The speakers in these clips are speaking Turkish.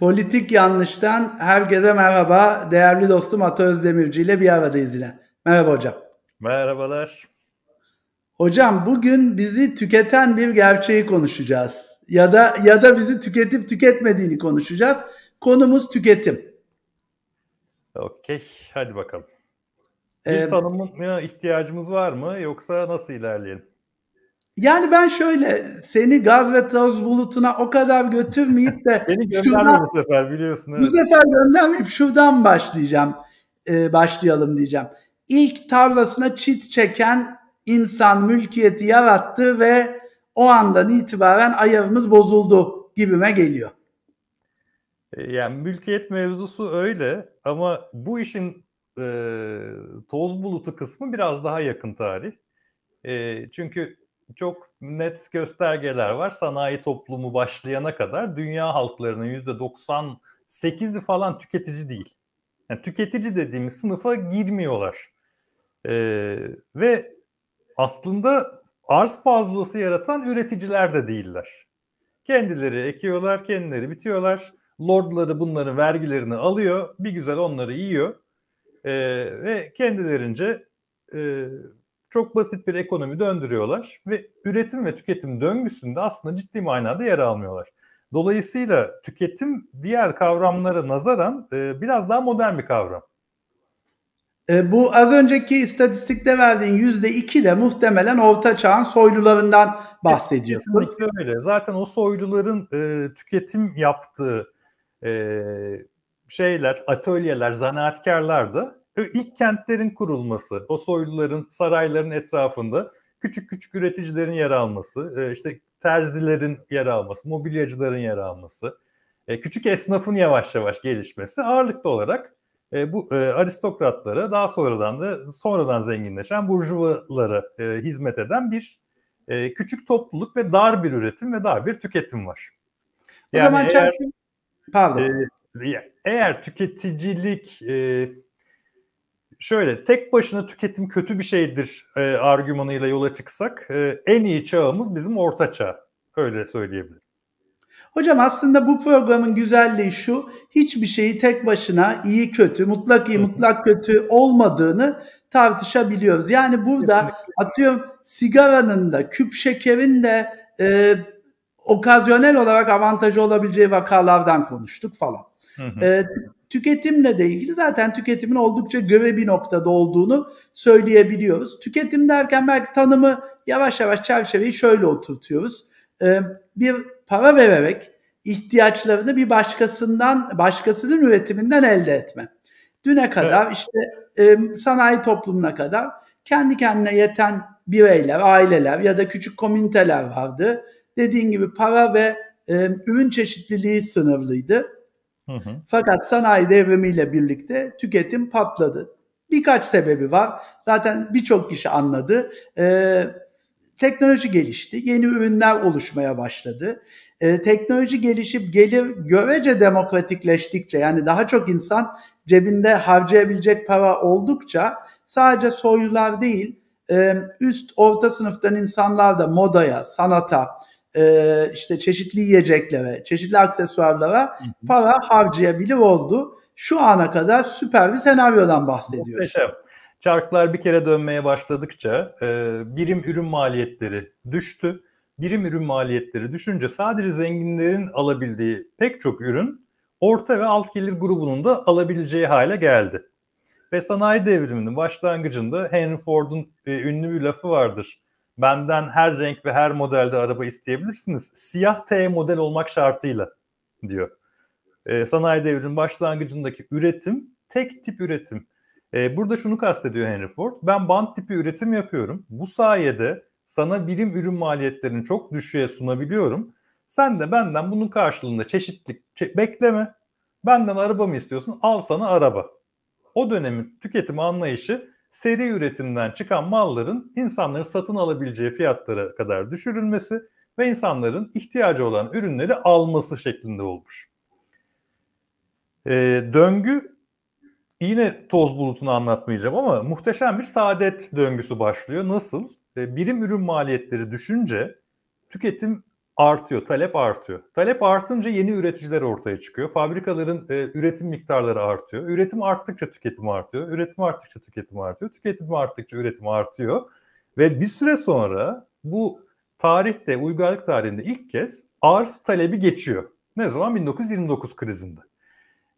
Politik Yanlış'tan herkese merhaba. Değerli dostum Ata Özdemirci ile bir aradayız yine. Merhaba hocam. Merhabalar. Hocam bugün bizi tüketen bir gerçeği konuşacağız. Ya da ya da bizi tüketip tüketmediğini konuşacağız. Konumuz tüketim. Okey, hadi bakalım. Bir ee, tanımına ihtiyacımız var mı yoksa nasıl ilerleyelim? Yani ben şöyle seni gaz ve toz bulutuna o kadar götürmeyip de Beni gönderme bu sefer biliyorsun. Evet. Bu sefer göndermeyip şuradan başlayacağım. E, başlayalım diyeceğim. İlk tarlasına çit çeken insan mülkiyeti yarattı ve o andan itibaren ayarımız bozuldu gibime geliyor. E, yani mülkiyet mevzusu öyle ama bu işin e, toz bulutu kısmı biraz daha yakın tarih. E, çünkü çok net göstergeler var. Sanayi toplumu başlayana kadar dünya halklarının yüzde %98'i falan tüketici değil. Yani tüketici dediğimiz sınıfa girmiyorlar. Ee, ve aslında arz fazlası yaratan üreticiler de değiller. Kendileri ekiyorlar, kendileri bitiyorlar. Lordları bunların vergilerini alıyor, bir güzel onları yiyor. Ee, ve kendilerince e, çok basit bir ekonomi döndürüyorlar ve üretim ve tüketim döngüsünde aslında ciddi manada yer almıyorlar. Dolayısıyla tüketim diğer kavramlara nazaran e, biraz daha modern bir kavram. E, bu az önceki istatistikte verdiğin yüzde iki de muhtemelen orta çağın soylularından bahsediyorsun. Kesinlikle öyle. Zaten o soyluların e, tüketim yaptığı e, şeyler, atölyeler, zanaatkarlardı. İlk kentlerin kurulması, o soyluların sarayların etrafında küçük küçük üreticilerin yer alması, e, işte terzilerin yer alması, mobilyacıların yer alması, e, küçük esnafın yavaş yavaş gelişmesi ağırlıklı olarak e, bu aristokratlara daha sonradan da sonradan zenginleşen burjuvalara hizmet eden bir küçük topluluk ve dar bir üretim ve dar bir tüketim var. Yani o zaman eğer, çarpın. Pardon. eğer tüketicilik şöyle tek başına tüketim kötü bir şeydir e, argümanıyla yola çıksak e, en iyi çağımız bizim orta çağ. Öyle söyleyebilirim. Hocam aslında bu programın güzelliği şu. Hiçbir şeyi tek başına iyi kötü, mutlak iyi, mutlak kötü olmadığını tartışabiliyoruz. Yani burada atıyorum sigaranın da küp şekerin de e, okazyonel olarak avantajı olabileceği vakalardan konuştuk falan. Hı hı. E, Tüketimle de ilgili zaten tüketimin oldukça göre bir noktada olduğunu söyleyebiliyoruz. Tüketim derken belki tanımı yavaş yavaş çerçeveyi şöyle oturtuyoruz. Ee, bir para vererek ihtiyaçlarını bir başkasından, başkasının üretiminden elde etme. Düne kadar evet. işte e, sanayi toplumuna kadar kendi kendine yeten bireyler, aileler ya da küçük komüniteler vardı. Dediğin gibi para ve e, ürün çeşitliliği sınırlıydı. Fakat sanayi devrimiyle birlikte tüketim patladı. Birkaç sebebi var. Zaten birçok kişi anladı. Ee, teknoloji gelişti. Yeni ürünler oluşmaya başladı. Ee, teknoloji gelişip gelir görece demokratikleştikçe yani daha çok insan cebinde harcayabilecek para oldukça sadece soylular değil e, üst orta sınıftan insanlar da modaya, sanata, e, işte çeşitli yiyeceklere, çeşitli aksesuarlara hı para harcayabilir oldu. Şu ana kadar süper bir senaryodan bahsediyoruz. Muhteşem. Çarklar bir kere dönmeye başladıkça e, birim ürün maliyetleri düştü. Birim ürün maliyetleri düşünce sadece zenginlerin alabildiği pek çok ürün orta ve alt gelir grubunun da alabileceği hale geldi. Ve sanayi devriminin başlangıcında Henry Ford'un e, ünlü bir lafı vardır benden her renk ve her modelde araba isteyebilirsiniz. Siyah T model olmak şartıyla diyor. E, sanayi devrinin başlangıcındaki üretim tek tip üretim. E, burada şunu kastediyor Henry Ford. Ben band tipi üretim yapıyorum. Bu sayede sana birim ürün maliyetlerini çok düşüğe sunabiliyorum. Sen de benden bunun karşılığında çeşitlilik çe- bekleme. Benden araba mı istiyorsun? Al sana araba. O dönemin tüketim anlayışı seri üretimden çıkan malların insanların satın alabileceği fiyatlara kadar düşürülmesi ve insanların ihtiyacı olan ürünleri alması şeklinde olmuş. Ee, döngü yine toz bulutunu anlatmayacağım ama muhteşem bir saadet döngüsü başlıyor. Nasıl? Ee, birim ürün maliyetleri düşünce tüketim artıyor, talep artıyor. Talep artınca yeni üreticiler ortaya çıkıyor. Fabrikaların e, üretim miktarları artıyor. Üretim arttıkça tüketim artıyor. Üretim arttıkça tüketim artıyor. Tüketim arttıkça üretim artıyor. Ve bir süre sonra bu tarihte, uygarlık tarihinde ilk kez arz talebi geçiyor. Ne zaman? 1929 krizinde.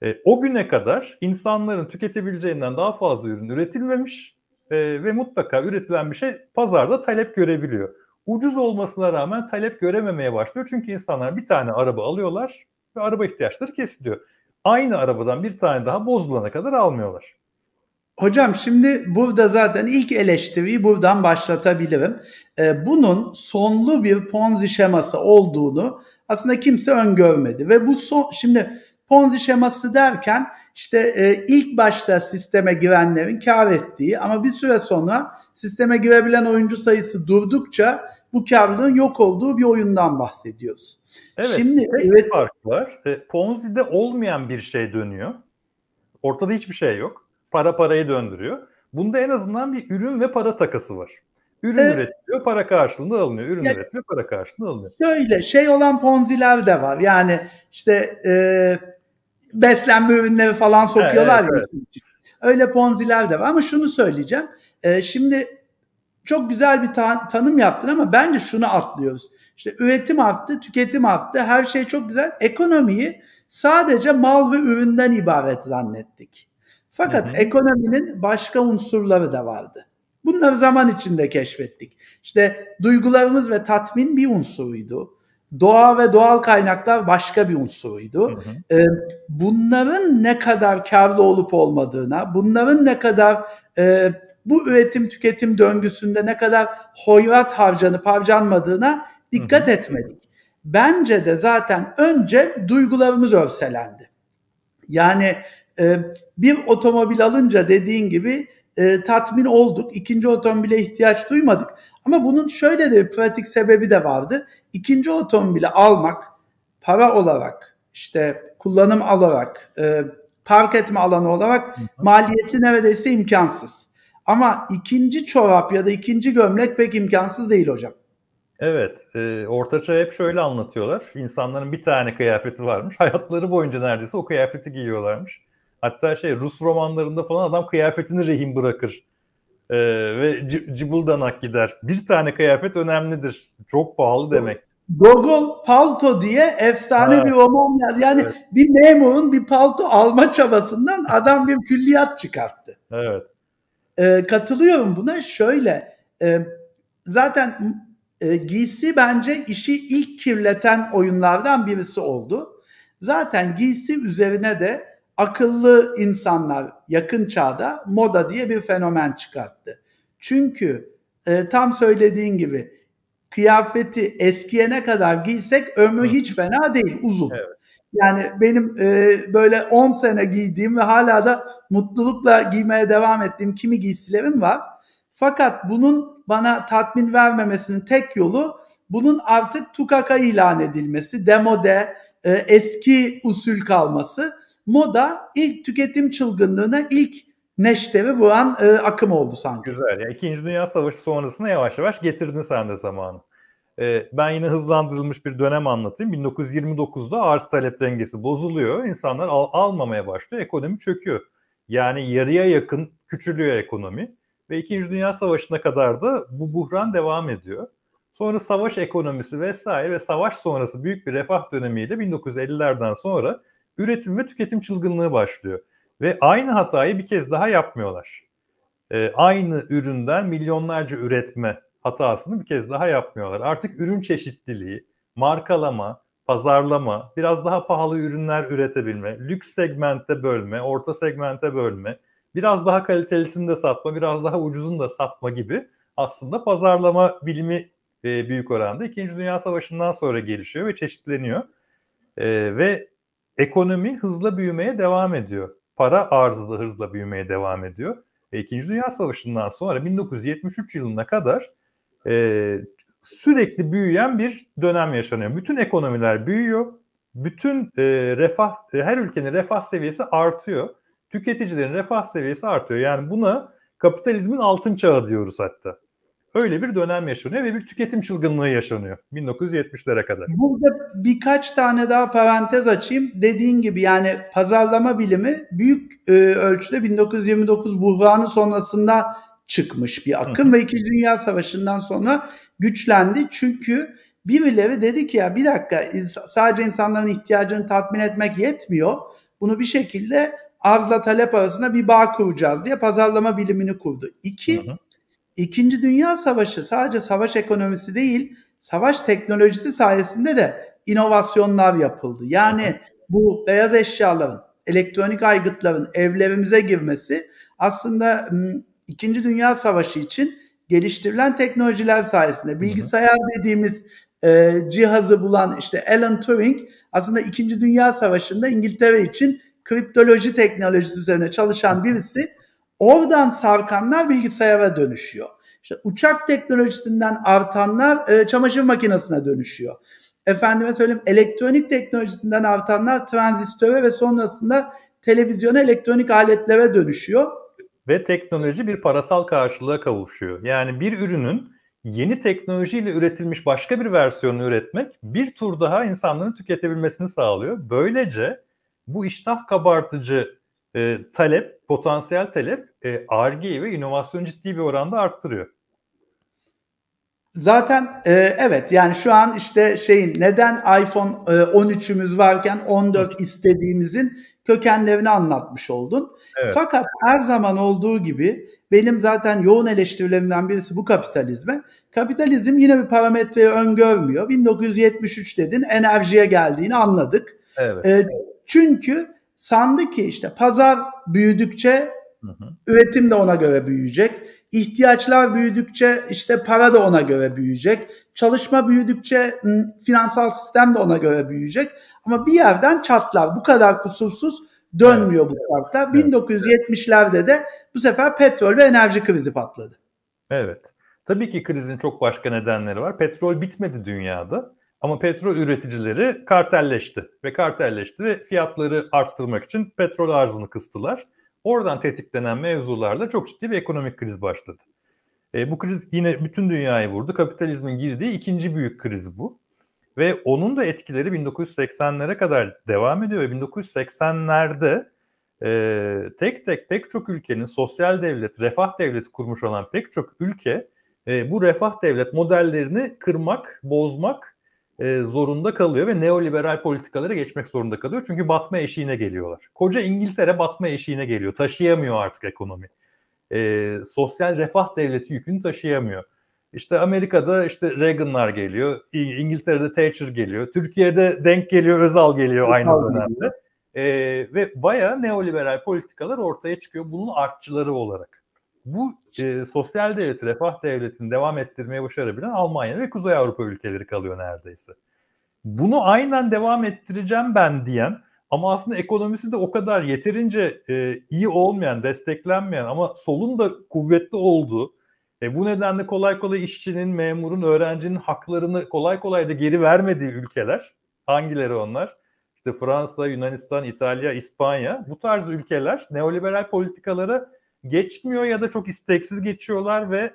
E, o güne kadar insanların tüketebileceğinden daha fazla ürün üretilmemiş e, ve mutlaka üretilen bir şey pazarda talep görebiliyor ucuz olmasına rağmen talep görememeye başlıyor. Çünkü insanlar bir tane araba alıyorlar ve araba ihtiyaçları kesiliyor. Aynı arabadan bir tane daha bozulana kadar almıyorlar. Hocam şimdi burada zaten ilk eleştiriyi buradan başlatabilirim. Ee, bunun sonlu bir ponzi şeması olduğunu aslında kimse öngörmedi ve bu son, şimdi ponzi şeması derken işte e, ilk başta sisteme güvenlerin kar ettiği ama bir süre sonra sisteme girebilen oyuncu sayısı durdukça bu karlılığın yok olduğu bir oyundan bahsediyoruz. Evet, Şimdi tek evet, fark var. E, Ponzi'de olmayan bir şey dönüyor. Ortada hiçbir şey yok. Para parayı döndürüyor. Bunda en azından bir ürün ve para takası var. Ürün evet. üretiliyor, para karşılığında alınıyor. Ürün ya, üretiliyor, para karşılığında alınıyor. Şöyle şey olan ponziler de var. Yani işte e, beslenme ürünleri falan sokuyorlar evet, ya. Evet. Öyle ponziler de var ama şunu söyleyeceğim. E, şimdi çok güzel bir ta- tanım yaptın ama bence şunu atlıyoruz. İşte üretim arttı, tüketim arttı, her şey çok güzel. Ekonomiyi sadece mal ve üründen ibaret zannettik. Fakat hı hı. ekonominin başka unsurları da vardı. Bunları zaman içinde keşfettik. İşte duygularımız ve tatmin bir unsuruydu. Doğa ve doğal kaynaklar başka bir unsuruydu. Hı hı. E, bunların ne kadar karlı olup olmadığına, bunların ne kadar e, bu üretim tüketim döngüsünde ne kadar hoyrat harcanıp harcanmadığına dikkat hı hı. etmedik. Bence de zaten önce duygularımız örselendi. Yani e, bir otomobil alınca dediğin gibi e, tatmin olduk. İkinci otomobile ihtiyaç duymadık. Ama bunun şöyle de bir pratik sebebi de vardı. İkinci otomobili almak para olarak işte kullanım alarak, e, park etme alanı olarak maliyeti neredeyse imkansız. Ama ikinci çorap ya da ikinci gömlek pek imkansız değil hocam. Evet, e, ortaça hep şöyle anlatıyorlar. İnsanların bir tane kıyafeti varmış. Hayatları boyunca neredeyse o kıyafeti giyiyorlarmış. Hatta şey Rus romanlarında falan adam kıyafetini rehin bırakır ee, ve cıbıldanak gider. Bir tane kıyafet önemlidir. Çok pahalı demek. Gogol palto diye efsane ha. bir roman yazdı. Yani evet. bir memurun bir palto alma çabasından adam bir külliyat çıkarttı. Evet. Ee, katılıyorum buna. Şöyle e, zaten e, giysi bence işi ilk kirleten oyunlardan birisi oldu. Zaten giysi üzerine de akıllı insanlar yakın çağda moda diye bir fenomen çıkarttı. Çünkü e, tam söylediğin gibi kıyafeti eskiye ne kadar giysek ömrü hiç fena değil uzun. Evet. Yani benim e, böyle 10 sene giydiğim ve hala da mutlulukla giymeye devam ettiğim kimi giysilerim var. Fakat bunun bana tatmin vermemesinin tek yolu bunun artık tukaka ilan edilmesi, demode, e, eski usul kalması moda ilk tüketim çılgınlığına ilk neştevi vuran e, akım oldu sanki. Güzel. Ya, İkinci Dünya Savaşı sonrasında yavaş yavaş getirdin sen de zamanı. Ee, ben yine hızlandırılmış bir dönem anlatayım. 1929'da arz talep dengesi bozuluyor. İnsanlar al- almamaya başlıyor. Ekonomi çöküyor. Yani yarıya yakın küçülüyor ekonomi. Ve İkinci Dünya Savaşı'na kadar da bu buhran devam ediyor. Sonra savaş ekonomisi vesaire ve savaş sonrası büyük bir refah dönemiyle 1950'lerden sonra üretim ve tüketim çılgınlığı başlıyor. Ve aynı hatayı bir kez daha yapmıyorlar. E, aynı üründen milyonlarca üretme hatasını bir kez daha yapmıyorlar. Artık ürün çeşitliliği, markalama, pazarlama, biraz daha pahalı ürünler üretebilme, lüks segmente bölme, orta segmente bölme, biraz daha kalitelisini de satma, biraz daha ucuzunu da satma gibi aslında pazarlama bilimi e, büyük oranda İkinci Dünya Savaşı'ndan sonra gelişiyor ve çeşitleniyor. E, ve ekonomi hızla büyümeye devam ediyor. Para arzı da hızla büyümeye devam ediyor. Ve İkinci Dünya Savaşı'ndan sonra 1973 yılına kadar e, sürekli büyüyen bir dönem yaşanıyor. Bütün ekonomiler büyüyor. Bütün e, refah, e, her ülkenin refah seviyesi artıyor. Tüketicilerin refah seviyesi artıyor. Yani buna kapitalizmin altın çağı diyoruz hatta. Öyle bir dönem yaşanıyor ve bir tüketim çılgınlığı yaşanıyor 1970'lere kadar. Burada birkaç tane daha parantez açayım. Dediğin gibi yani pazarlama bilimi büyük e, ölçüde 1929 buhranı sonrasında çıkmış bir akım ve 2. Dünya Savaşı'ndan sonra güçlendi. Çünkü birileri dedi ki ya bir dakika sadece insanların ihtiyacını tatmin etmek yetmiyor. Bunu bir şekilde arzla talep arasında bir bağ kuracağız diye pazarlama bilimini kurdu. İki, hı hı. İkinci Dünya Savaşı sadece savaş ekonomisi değil, savaş teknolojisi sayesinde de inovasyonlar yapıldı. Yani bu beyaz eşyaların, elektronik aygıtların evlerimize girmesi aslında İkinci Dünya Savaşı için geliştirilen teknolojiler sayesinde bilgisayar dediğimiz e, cihazı bulan işte Alan Turing aslında İkinci Dünya Savaşı'nda İngiltere için kriptoloji teknolojisi üzerine çalışan birisi Oradan sarkanlar bilgisayara dönüşüyor. İşte uçak teknolojisinden artanlar e, çamaşır makinesine dönüşüyor. Efendime söyleyeyim elektronik teknolojisinden artanlar transistöre ve sonrasında televizyona elektronik aletlere dönüşüyor. Ve teknoloji bir parasal karşılığa kavuşuyor. Yani bir ürünün yeni teknolojiyle üretilmiş başka bir versiyonunu üretmek bir tur daha insanların tüketebilmesini sağlıyor. Böylece bu iştah kabartıcı e, talep potansiyel talep ARGE'yi e, ve inovasyon ciddi bir oranda arttırıyor. Zaten e, evet yani şu an işte şeyin neden iPhone e, 13'ümüz varken 14 istediğimizin kökenlerini anlatmış oldun. Evet. Fakat her zaman olduğu gibi benim zaten yoğun eleştirilerimden birisi bu kapitalizme. Kapitalizm yine bir parametreyi öngörmüyor. 1973 dedin enerjiye geldiğini anladık. Evet. E, çünkü sandı ki işte pazar büyüdükçe hı hı. üretim de ona göre büyüyecek. İhtiyaçlar büyüdükçe işte para da ona göre büyüyecek. Çalışma büyüdükçe ıı, finansal sistem de ona göre büyüyecek. Ama bir yerden çatlar. Bu kadar kusursuz dönmüyor evet. bu çatlar. Evet. 1970'lerde de bu sefer petrol ve enerji krizi patladı. Evet. Tabii ki krizin çok başka nedenleri var. Petrol bitmedi dünyada. Ama petrol üreticileri kartelleşti ve kartelleşti ve fiyatları arttırmak için petrol arzını kıstılar. Oradan tetiklenen mevzularla çok ciddi bir ekonomik kriz başladı. E, bu kriz yine bütün dünyayı vurdu. Kapitalizmin girdiği ikinci büyük kriz bu. Ve onun da etkileri 1980'lere kadar devam ediyor. Ve 1980'lerde e, tek tek pek çok ülkenin sosyal devlet, refah devleti kurmuş olan pek çok ülke e, bu refah devlet modellerini kırmak, bozmak e, zorunda kalıyor ve neoliberal politikalara geçmek zorunda kalıyor. Çünkü batma eşiğine geliyorlar. Koca İngiltere batma eşiğine geliyor. Taşıyamıyor artık ekonomi. E, sosyal refah devleti yükünü taşıyamıyor. İşte Amerika'da işte Reagan'lar geliyor, İngiltere'de Thatcher geliyor, Türkiye'de denk geliyor, Özal geliyor aynı dönemde. E, ve bayağı neoliberal politikalar ortaya çıkıyor bunun artçıları olarak bu e, sosyal devlet, refah devletini devam ettirmeye başarabilen Almanya ve Kuzey Avrupa ülkeleri kalıyor neredeyse. Bunu aynen devam ettireceğim ben diyen ama aslında ekonomisi de o kadar yeterince e, iyi olmayan, desteklenmeyen ama solun da kuvvetli olduğu ve bu nedenle kolay kolay işçinin, memurun, öğrencinin haklarını kolay kolay da geri vermediği ülkeler hangileri onlar? İşte Fransa, Yunanistan, İtalya, İspanya bu tarz ülkeler neoliberal politikalara geçmiyor ya da çok isteksiz geçiyorlar ve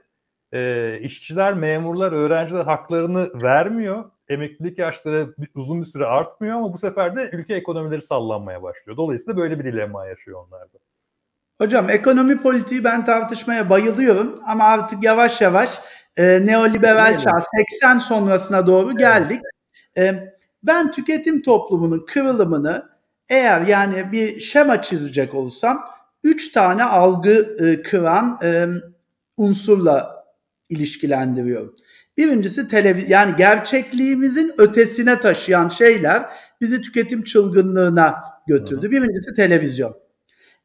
e, işçiler, memurlar, öğrenciler haklarını vermiyor. Emeklilik yaşları uzun bir süre artmıyor ama bu sefer de ülke ekonomileri sallanmaya başlıyor. Dolayısıyla böyle bir dilema yaşıyor onlar da. Hocam ekonomi politiği ben tartışmaya bayılıyorum ama artık yavaş yavaş e, neoliberal Öyle çağ 80 sonrasına doğru evet. geldik. E, ben tüketim toplumunun kırılımını eğer yani bir şema çizecek olsam üç tane algı e, kıran e, unsurla ilişkilendiriyor. Birincisi televiz yani gerçekliğimizin ötesine taşıyan şeyler bizi tüketim çılgınlığına götürdü. Birincisi televizyon.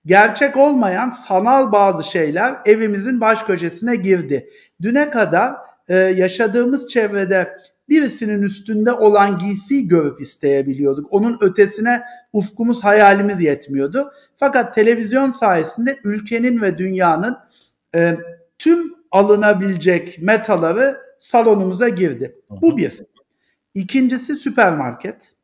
Gerçek olmayan sanal bazı şeyler evimizin baş köşesine girdi. Düne kadar e, yaşadığımız çevrede birisinin üstünde olan giysiyi görüp isteyebiliyorduk. Onun ötesine ufkumuz, hayalimiz yetmiyordu. Fakat televizyon sayesinde ülkenin ve dünyanın e, tüm alınabilecek metaları salonumuza girdi. Bu bir. İkincisi süpermarket.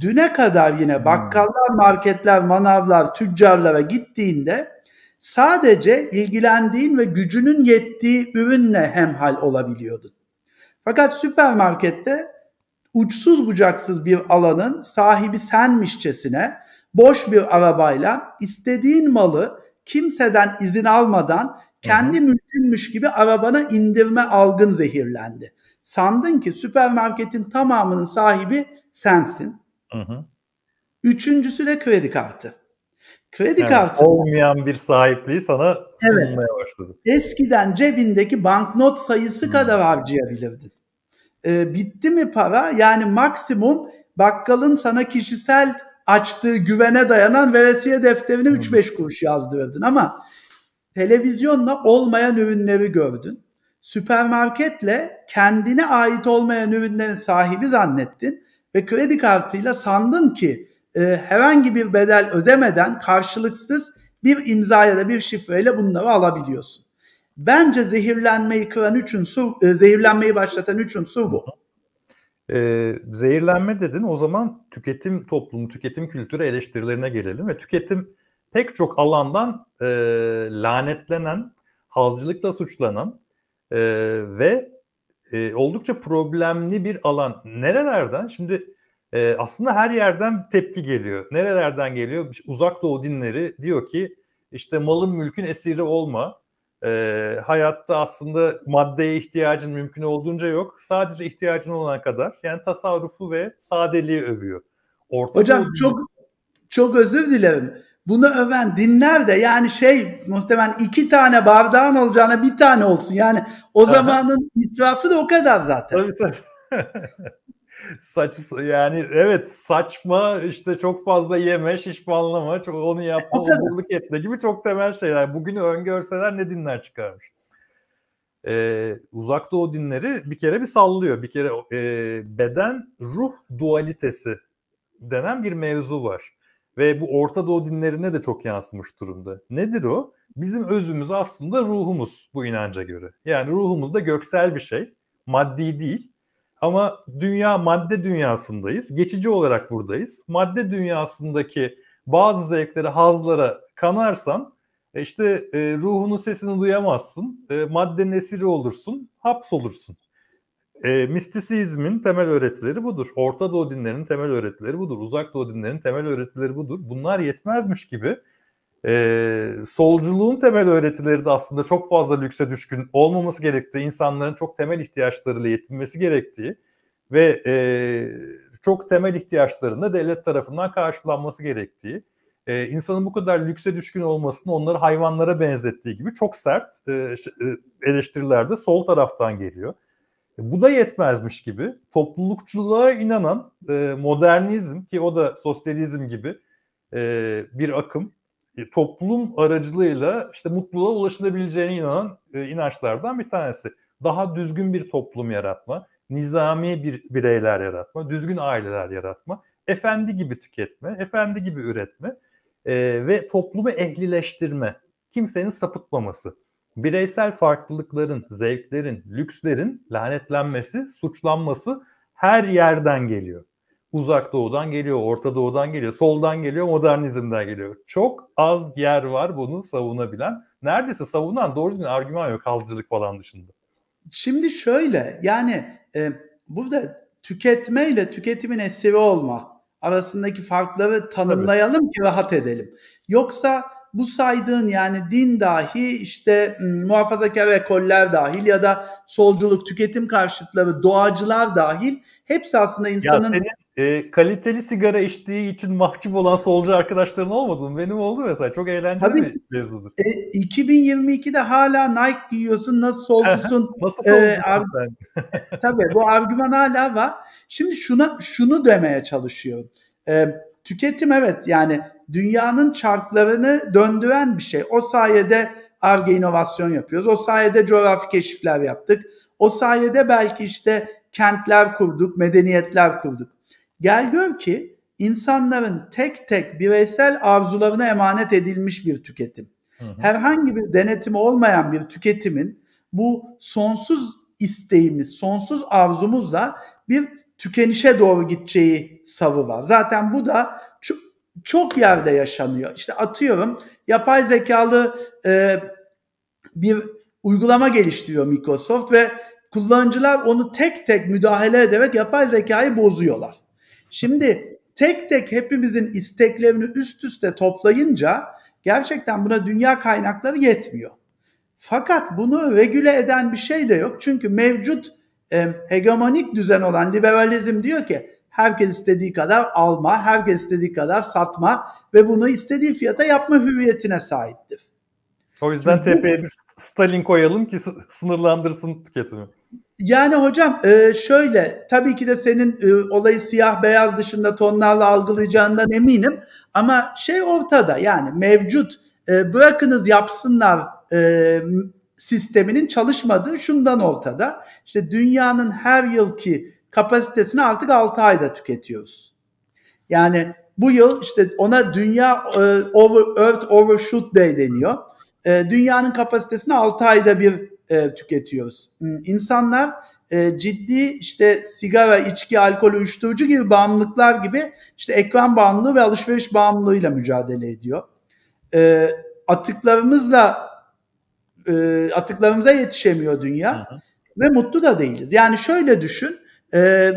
Düne kadar yine bakkallar, marketler, manavlar, tüccarlara gittiğinde sadece ilgilendiğin ve gücünün yettiği ürünle hemhal olabiliyordun. Fakat süpermarkette uçsuz bucaksız bir alanın sahibi senmişçesine boş bir arabayla istediğin malı kimseden izin almadan kendi mülkünmüş gibi arabana indirme algın zehirlendi. Sandın ki süpermarketin tamamının sahibi sensin. Hı hı. Üçüncüsü de kredi kartı. Kredi yani kartı olmayan bir sahipliği sana evet, sunmaya başladı. Eskiden cebindeki banknot sayısı hı. kadar harcayabilirdin. Ee, bitti mi para? Yani maksimum bakkalın sana kişisel açtığı güvene dayanan veresiye defterini 3-5 hmm. kuruş yazdırdın ama televizyonla olmayan ürünleri gördün. Süpermarketle kendine ait olmayan ürünlerin sahibi zannettin ve kredi kartıyla sandın ki e, herhangi bir bedel ödemeden karşılıksız bir imza ya da bir şifreyle bunları alabiliyorsun. Bence zehirlenmeyi kıran üç unsur, e, zehirlenmeyi başlatan üç unsur bu. E, zehirlenme dedin o zaman tüketim toplumu, tüketim kültürü eleştirilerine gelelim ve tüketim pek çok alandan e, lanetlenen, hazcılıkla suçlanan e, ve e, oldukça problemli bir alan. Nerelerden? Şimdi e, aslında her yerden tepki geliyor. Nerelerden geliyor? Uzak Doğu dinleri diyor ki işte malın mülkün esiri olma. E, hayatta aslında maddeye ihtiyacın mümkün olduğunca yok. Sadece ihtiyacın olana kadar. Yani tasarrufu ve sadeliği övüyor. Orta Hocam olduğu... çok çok özür dilerim. Bunu öven dinler de yani şey muhtemelen iki tane bardağın olacağına bir tane olsun. Yani o zamanın itirafı da o kadar zaten. Tabii tabii. Saç yani evet saçma işte çok fazla yeme şişmanlama çok onu e, yapma oburluk etme gibi çok temel şeyler. Bugünü öngörseler ne dinler çıkarmış. Ee, uzak doğu dinleri bir kere bir sallıyor. Bir kere e, beden ruh dualitesi denen bir mevzu var. Ve bu Orta Doğu dinlerine de çok yansımış durumda. Nedir o? Bizim özümüz aslında ruhumuz bu inanca göre. Yani ruhumuz da göksel bir şey. Maddi değil ama dünya madde dünyasındayız. Geçici olarak buradayız. Madde dünyasındaki bazı zevkleri hazlara kanarsan e, işte e, ruhunun sesini duyamazsın. E, maddenin esiri olursun, hapsolursun. E, mistisizmin temel öğretileri budur. Orta Doğu dinlerinin temel öğretileri budur. Uzak Doğu dinlerinin temel öğretileri budur. Bunlar yetmezmiş gibi ee, solculuğun temel öğretileri de aslında çok fazla lükse düşkün olmaması gerektiği, insanların çok temel ihtiyaçlarıyla yetinmesi gerektiği ve e, çok temel ihtiyaçlarının da devlet tarafından karşılanması gerektiği, e, insanın bu kadar lükse düşkün olmasını onları hayvanlara benzettiği gibi çok sert e, eleştiriler de sol taraftan geliyor. Bu da yetmezmiş gibi toplulukçuluğa inanan e, modernizm ki o da sosyalizm gibi e, bir akım e, toplum aracılığıyla işte mutluluğa ulaşılabileceğine inanan e, inançlardan bir tanesi. Daha düzgün bir toplum yaratma, nizami bir bireyler yaratma, düzgün aileler yaratma, efendi gibi tüketme, efendi gibi üretme e, ve toplumu ehlileştirme, kimsenin sapıtmaması. Bireysel farklılıkların, zevklerin, lükslerin lanetlenmesi, suçlanması her yerden geliyor. Uzak Doğu'dan geliyor, Orta Doğu'dan geliyor, soldan geliyor, modernizmden geliyor. Çok az yer var bunu savunabilen. Neredeyse savunan doğru düzgün argüman yok halcılık falan dışında. Şimdi şöyle yani e, burada tüketme ile tüketimin esiri olma arasındaki farkları tanımlayalım Tabii. ki rahat edelim. Yoksa bu saydığın yani din dahi işte muhafazakar ekoller dahil ya da solculuk, tüketim karşıtları, doğacılar dahil hepsi aslında insanın... Ya senin e, kaliteli sigara içtiği için mahcup olan solcu arkadaşların olmadı mı? Benim oldu mesela. Çok eğlenceli Tabii, bir mevzudur. E, 2022'de hala Nike giyiyorsun. Nasıl solcusun? nasıl ee, solcusun? E, arg- Tabii bu argüman hala var. Şimdi şuna şunu demeye çalışıyor. E, tüketim evet yani dünyanın çarklarını döndüren bir şey. O sayede arge inovasyon yapıyoruz. O sayede coğrafi keşifler yaptık. O sayede belki işte kentler kurduk, medeniyetler kurduk. Gel gör ki insanların tek tek bireysel arzularına emanet edilmiş bir tüketim. Hı hı. Herhangi bir denetimi olmayan bir tüketimin bu sonsuz isteğimiz, sonsuz arzumuzla bir tükenişe doğru gideceği savı var. Zaten bu da çok, çok yerde yaşanıyor. İşte atıyorum yapay zekalı e, bir uygulama geliştiriyor Microsoft ve kullanıcılar onu tek tek müdahale ederek yapay zekayı bozuyorlar. Şimdi tek tek hepimizin isteklerini üst üste toplayınca gerçekten buna dünya kaynakları yetmiyor. Fakat bunu regüle eden bir şey de yok. Çünkü mevcut e, hegemonik düzen olan liberalizm diyor ki herkes istediği kadar alma, herkes istediği kadar satma ve bunu istediği fiyata yapma hüviyetine sahiptir. O yüzden Çünkü... tepeye bir Stalin koyalım ki sınırlandırsın tüketimi. Yani hocam e, şöyle tabii ki de senin e, olayı siyah beyaz dışında tonlarla algılayacağından eminim ama şey ortada yani mevcut e, bırakınız yapsınlar sisteminin çalışmadığı şundan ortada. İşte dünyanın her yılki kapasitesini artık 6 ayda tüketiyoruz. Yani bu yıl işte ona dünya over, Earth Overshoot Day deniyor. dünyanın kapasitesini 6 ayda bir e, tüketiyoruz. Hmm, insanlar e, ciddi işte sigara, içki, alkol, uyuşturucu gibi bağımlılıklar gibi işte ekran bağımlılığı ve alışveriş bağımlılığıyla mücadele ediyor. E, atıklarımızla e, atıklarımıza yetişemiyor dünya hı hı. ve mutlu da değiliz. Yani şöyle düşün e,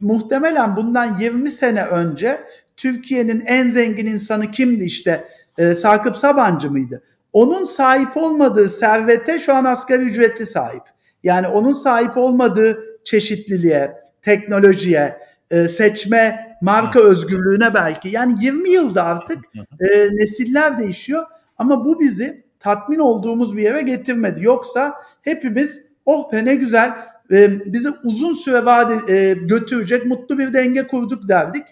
muhtemelen bundan 20 sene önce Türkiye'nin en zengin insanı kimdi işte e, Sakıp Sabancı mıydı? Onun sahip olmadığı servete şu an asgari ücretli sahip. Yani onun sahip olmadığı çeşitliliğe, teknolojiye, e, seçme, marka özgürlüğüne belki. Yani 20 yılda artık e, nesiller değişiyor ama bu bizi tatmin olduğumuz bir yere getirmedi. Yoksa hepimiz oh be ne güzel e, bizi uzun süre vade götürecek mutlu bir denge kurduk derdik.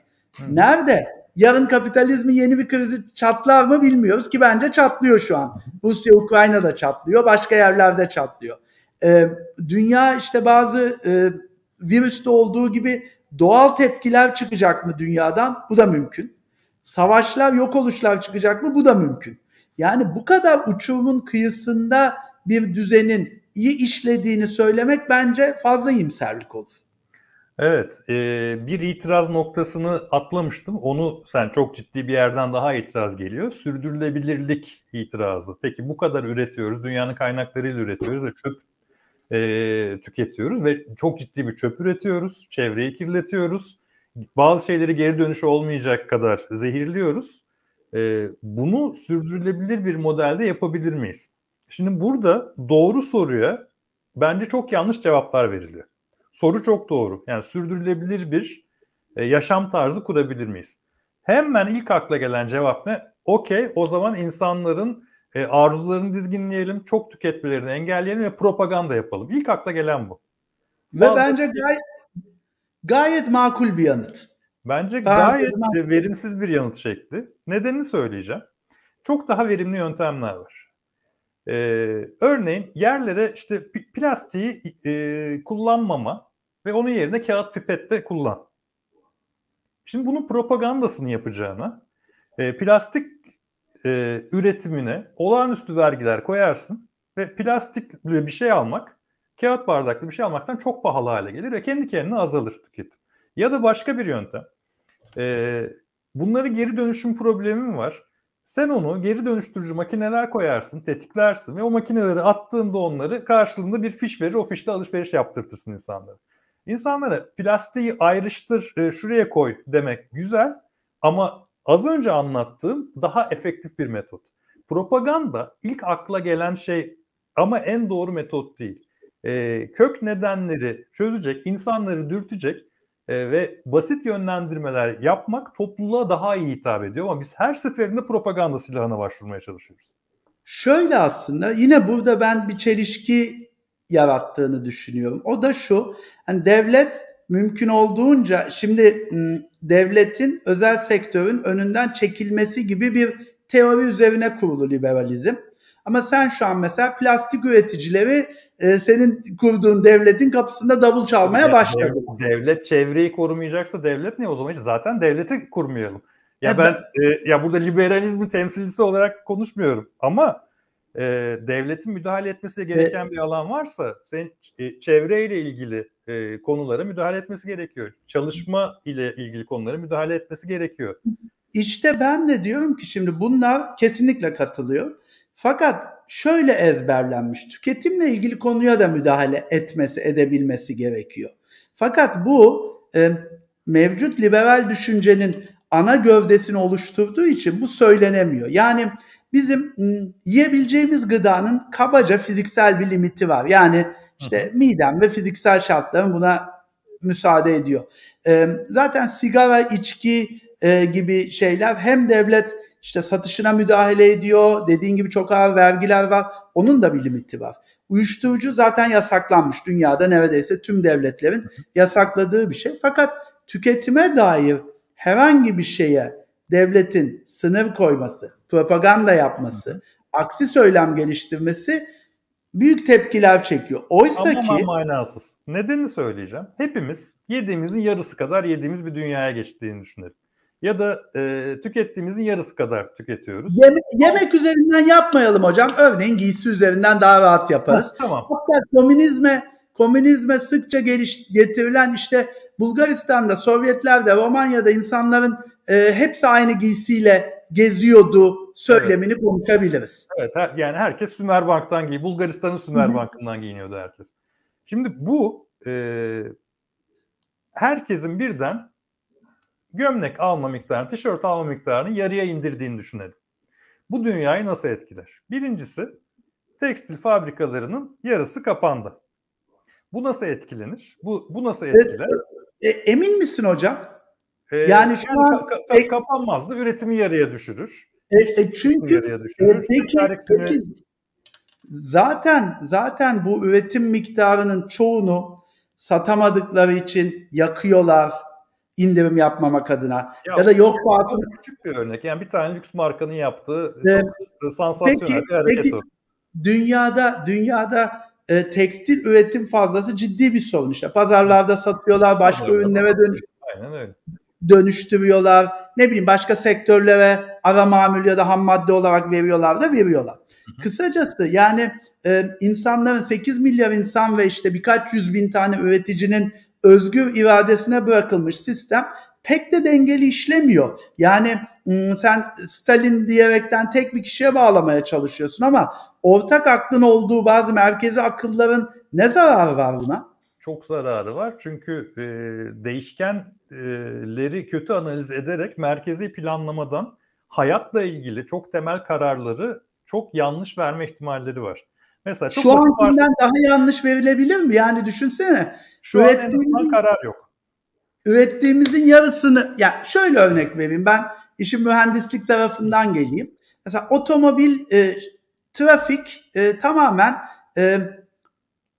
Nerede? yarın kapitalizmi yeni bir krizi çatlar mı bilmiyoruz ki bence çatlıyor şu an. Rusya Ukrayna'da çatlıyor, başka yerlerde çatlıyor. Ee, dünya işte bazı e, virüste olduğu gibi doğal tepkiler çıkacak mı dünyadan? Bu da mümkün. Savaşlar, yok oluşlar çıkacak mı? Bu da mümkün. Yani bu kadar uçurumun kıyısında bir düzenin iyi işlediğini söylemek bence fazla iyimserlik olur. Evet, e, bir itiraz noktasını atlamıştım. Onu sen çok ciddi bir yerden daha itiraz geliyor. Sürdürülebilirlik itirazı. Peki bu kadar üretiyoruz, dünyanın kaynaklarıyla üretiyoruz ve çöp e, tüketiyoruz ve çok ciddi bir çöp üretiyoruz, çevreyi kirletiyoruz. Bazı şeyleri geri dönüşü olmayacak kadar zehirliyoruz. E, bunu sürdürülebilir bir modelde yapabilir miyiz? Şimdi burada doğru soruya bence çok yanlış cevaplar veriliyor soru çok doğru. Yani sürdürülebilir bir e, yaşam tarzı kurabilir miyiz? Hemen ilk akla gelen cevap ne? Okey o zaman insanların e, arzularını dizginleyelim, çok tüketmelerini engelleyelim ve propaganda yapalım. İlk akla gelen bu. Ve Fazla bence gayet, gayet makul bir yanıt. Bence gayet, gayet verimsiz bir yanıt şekli. Nedenini söyleyeceğim. Çok daha verimli yöntemler var. E, örneğin yerlere işte plastiği e, kullanmama ve onun yerine kağıt pipette kullan. Şimdi bunun propagandasını yapacağına e, plastik e, üretimine olağanüstü vergiler koyarsın ve plastikle bir şey almak kağıt bardaklı bir şey almaktan çok pahalı hale gelir ve kendi kendine azalır tüketim. Ya da başka bir yöntem. E, bunları geri dönüşüm problemi mi var? Sen onu geri dönüştürücü makineler koyarsın, tetiklersin ve o makineleri attığında onları karşılığında bir fiş verir, o fişle alışveriş yaptırtırsın insanlara. İnsanlara plastiği ayrıştır, e, şuraya koy demek güzel ama az önce anlattığım daha efektif bir metot. Propaganda ilk akla gelen şey ama en doğru metot değil. E, kök nedenleri çözecek, insanları dürtecek e, ve basit yönlendirmeler yapmak topluluğa daha iyi hitap ediyor ama biz her seferinde propaganda silahına başvurmaya çalışıyoruz. Şöyle aslında yine burada ben bir çelişki yarattığını düşünüyorum. O da şu. Hani devlet mümkün olduğunca şimdi ıı, devletin özel sektörün önünden çekilmesi gibi bir teori üzerine kurulu liberalizm. Ama sen şu an mesela plastik üreticileri e, senin kurduğun devletin kapısında davul çalmaya başladı. Devlet çevreyi korumayacaksa devlet ne o zaman? Zaten devleti kurmayalım. Ya ben e, ya burada liberalizmi temsilcisi olarak konuşmuyorum ama e, devletin müdahale etmesi gereken e, bir alan varsa senin e, çevreyle ilgili e, konulara müdahale etmesi gerekiyor. Çalışma ile ilgili konulara müdahale etmesi gerekiyor. İşte ben de diyorum ki şimdi bunlar kesinlikle katılıyor. Fakat şöyle ezberlenmiş. Tüketimle ilgili konuya da müdahale etmesi, edebilmesi gerekiyor. Fakat bu e, mevcut liberal düşüncenin ana gövdesini oluşturduğu için bu söylenemiyor. Yani bizim yiyebileceğimiz gıdanın kabaca fiziksel bir limiti var. Yani işte midem ve fiziksel şartların buna müsaade ediyor. Zaten sigara, içki e, gibi şeyler hem devlet işte satışına müdahale ediyor. Dediğin gibi çok ağır vergiler var. Onun da bir limiti var. Uyuşturucu zaten yasaklanmış dünyada neredeyse tüm devletlerin yasakladığı bir şey. Fakat tüketime dair herhangi bir şeye devletin sınır koyması, propaganda yapması, aksi söylem geliştirmesi büyük tepkiler çekiyor. Oysa Ama ki manasız. nedeni söyleyeceğim. Hepimiz yediğimizin yarısı kadar yediğimiz bir dünyaya geçtiğini düşünelim ya da e, tükettiğimizin yarısı kadar tüketiyoruz. Yeme- yemek üzerinden yapmayalım hocam. Örneğin giysi üzerinden daha rahat yaparız. tamam. Hatta komünizme komünizme sıkça geliş getirilen işte Bulgaristan'da, Sovyetler'de, Romanya'da insanların e, hepsi aynı giysiyle geziyordu söylemini evet. konuşabiliriz. Evet her, yani herkes Sümerbank'tan giy, Bulgaristan'ın Sümerbank'ından giyiniyordu herkes. Şimdi bu e, herkesin birden gömlek alma miktarını, tişört alma miktarını yarıya indirdiğini düşünelim. Bu dünyayı nasıl etkiler? Birincisi tekstil fabrikalarının yarısı kapandı. Bu nasıl etkilenir? Bu, bu nasıl etkiler? E, emin misin hocam? Ee, yani şu an ka- ka- kapanmaz da üretimi yarıya düşürür. E, e çünkü yarıya düşürür. E, peki, Tarikini... peki zaten zaten bu üretim miktarının çoğunu satamadıkları için yakıyorlar indirim yapmamak adına ya, ya da yok pahasına küçük bir örnek. Yani bir tane lüks markanın yaptığı ee, sansasyonel peki, bir hareket peki, Dünyada dünyada e, tekstil üretim fazlası ciddi bir sorun işte. Pazarlarda satıyorlar, başka Aynen, ürünlere dönüş dönüştürüyorlar. Ne bileyim başka sektörlere ara mamül ya da ham madde olarak veriyorlar da veriyorlar. Hı-hı. Kısacası yani e, insanların 8 milyar insan ve işte birkaç yüz bin tane üreticinin özgür iradesine bırakılmış sistem pek de dengeli işlemiyor. Yani sen Stalin diyerekten tek bir kişiye bağlamaya çalışıyorsun ama ortak aklın olduğu bazı merkezi akılların ne zararı var buna? Çok zararı var çünkü e, değişkenleri kötü analiz ederek merkezi planlamadan hayatla ilgili çok temel kararları çok yanlış verme ihtimalleri var. Mesela çok şu ankinden varsa... daha yanlış verilebilir mi? Yani düşünsene şu Ürettiğimiz, an karar yok. Ürettiğimizin yarısını, ya yani şöyle örnek vereyim ben işin mühendislik tarafından geleyim. Mesela otomobil e, trafik e, tamamen e,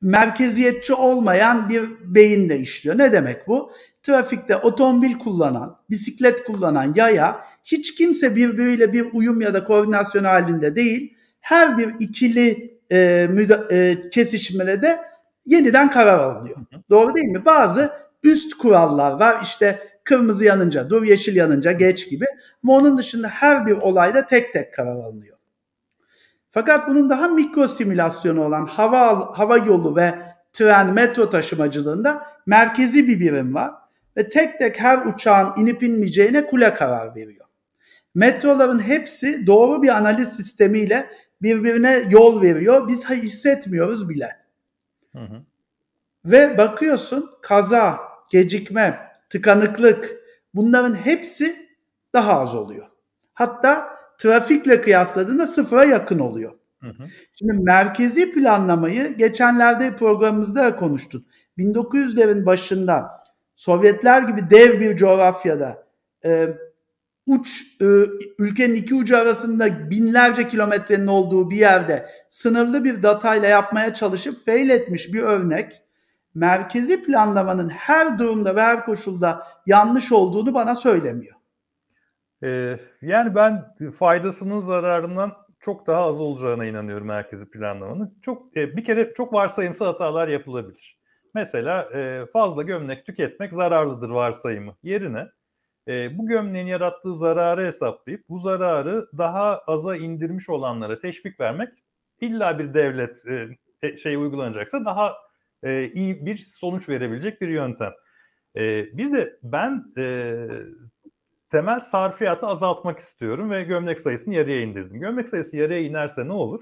merkeziyetçi olmayan bir beyinle işliyor. Ne demek bu? Trafikte otomobil kullanan, bisiklet kullanan, yaya hiç kimse birbiriyle bir uyum ya da koordinasyon halinde değil. Her bir ikili e, müda- e, kesişmede yeniden karar alınıyor. Hı hı. Doğru değil mi? Bazı üst kurallar var. işte kırmızı yanınca dur, yeşil yanınca geç gibi. Ama onun dışında her bir olayda tek tek karar alınıyor. Fakat bunun daha mikro simülasyonu olan hava, hava yolu ve tren, metro taşımacılığında merkezi bir birim var ve tek tek her uçağın inip inmeyeceğine kule karar veriyor. Metroların hepsi doğru bir analiz sistemiyle birbirine yol veriyor. Biz hissetmiyoruz bile. Hı hı. Ve bakıyorsun kaza, gecikme, tıkanıklık bunların hepsi daha az oluyor. Hatta trafikle kıyasladığında sıfıra yakın oluyor. Hı hı. Şimdi merkezi planlamayı geçenlerde programımızda konuştuk. 1900'lerin başında Sovyetler gibi dev bir coğrafyada e, uç e, ülkenin iki ucu arasında binlerce kilometrenin olduğu bir yerde sınırlı bir datayla yapmaya çalışıp fail etmiş bir örnek merkezi planlamanın her durumda ve her koşulda yanlış olduğunu bana söylemiyor. Ee, yani ben faydasının zararından çok daha az olacağına inanıyorum merkezi planlamanın. Çok e, bir kere çok varsayımsal hatalar yapılabilir. Mesela e, fazla gömlek tüketmek zararlıdır varsayımı yerine e, bu gömleğin yarattığı zararı hesaplayıp bu zararı daha aza indirmiş olanlara teşvik vermek illa bir devlet e, şey uygulanacaksa daha e, iyi bir sonuç verebilecek bir yöntem. E, bir de ben e, temel sarfiyatı azaltmak istiyorum ve gömlek sayısını yarıya indirdim. Gömlek sayısı yarıya inerse ne olur?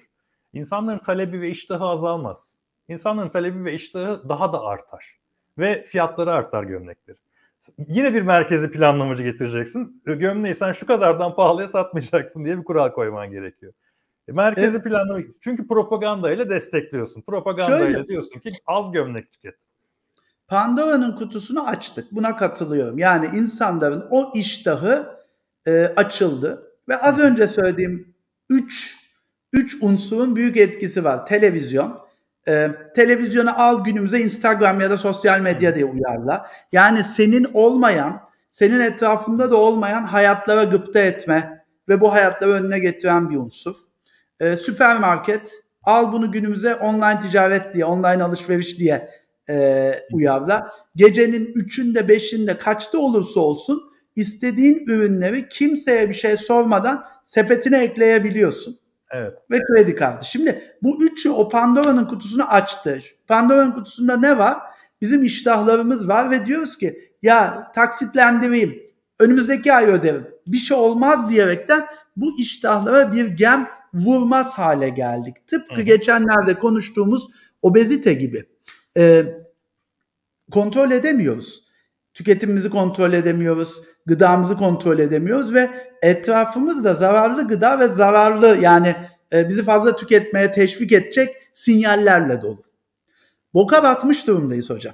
İnsanların talebi ve iştahı azalmaz. İnsanların talebi ve iştahı daha da artar ve fiyatları artar gömleklerin. Yine bir merkezi planlamacı getireceksin. Gömleği sen şu kadardan pahalıya satmayacaksın diye bir kural koyman gerekiyor. E, merkezi evet. planlama çünkü propaganda ile destekliyorsun. Propaganda Şöyle. ile diyorsun ki az gömlek tüket. Pandora'nın kutusunu açtık. Buna katılıyorum. Yani insanların o iştahı e, açıldı ve az önce söylediğim 3 üç unsurun büyük etkisi var. Televizyon, e, televizyonu al günümüze Instagram ya da sosyal medya diye uyarla. Yani senin olmayan, senin etrafında da olmayan hayatlara gıpta etme ve bu hayatları önüne getiren bir unsur. E, süpermarket al bunu günümüze online ticaret diye, online alışveriş diye e, uyarla. Gecenin üçünde beşinde kaçta olursa olsun istediğin ürünleri kimseye bir şey sormadan sepetine ekleyebiliyorsun. Evet. Ve kredi kartı. Şimdi bu üçü o Pandora'nın kutusunu açtı. Pandora'nın kutusunda ne var? Bizim iştahlarımız var ve diyoruz ki ya taksitlendireyim. Önümüzdeki ay öderim. Bir şey olmaz diyerekten bu iştahlara bir gem vurmaz hale geldik. Tıpkı Hı. geçenlerde konuştuğumuz obezite gibi. E, kontrol edemiyoruz. Tüketimimizi kontrol edemiyoruz. Gıdamızı kontrol edemiyoruz ve etrafımızda zararlı gıda ve zararlı yani e, bizi fazla tüketmeye teşvik edecek sinyallerle dolu. Boka batmış durumdayız hocam.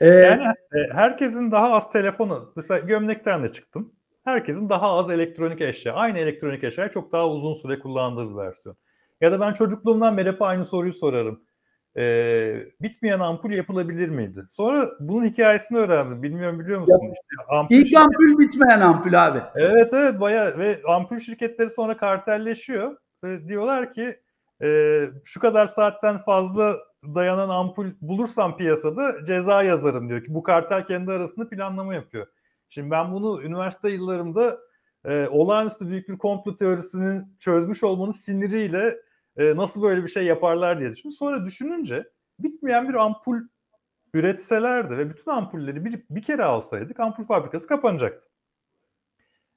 Ee, yani e, herkesin daha az telefonu, mesela gömlekten de çıktım. Herkesin daha az elektronik eşya, aynı elektronik eşya çok daha uzun süre kullandığı bir versiyon. Ya da ben çocukluğumdan beri hep aynı soruyu sorarım e, bitmeyen ampul yapılabilir miydi? Sonra bunun hikayesini öğrendim. Bilmiyorum biliyor musun? Ya, işte ampul İlk şirket... ampul bitmeyen ampul abi. Evet evet baya ve ampul şirketleri sonra kartelleşiyor. E, diyorlar ki e, şu kadar saatten fazla dayanan ampul bulursam piyasada ceza yazarım diyor ki bu kartel kendi arasında planlama yapıyor. Şimdi ben bunu üniversite yıllarımda e, olağanüstü büyük bir komplo teorisini çözmüş olmanın siniriyle e, nasıl böyle bir şey yaparlar diye düşündüm. Sonra düşününce bitmeyen bir ampul üretselerdi ve bütün ampulleri bir, bir kere alsaydık ampul fabrikası kapanacaktı.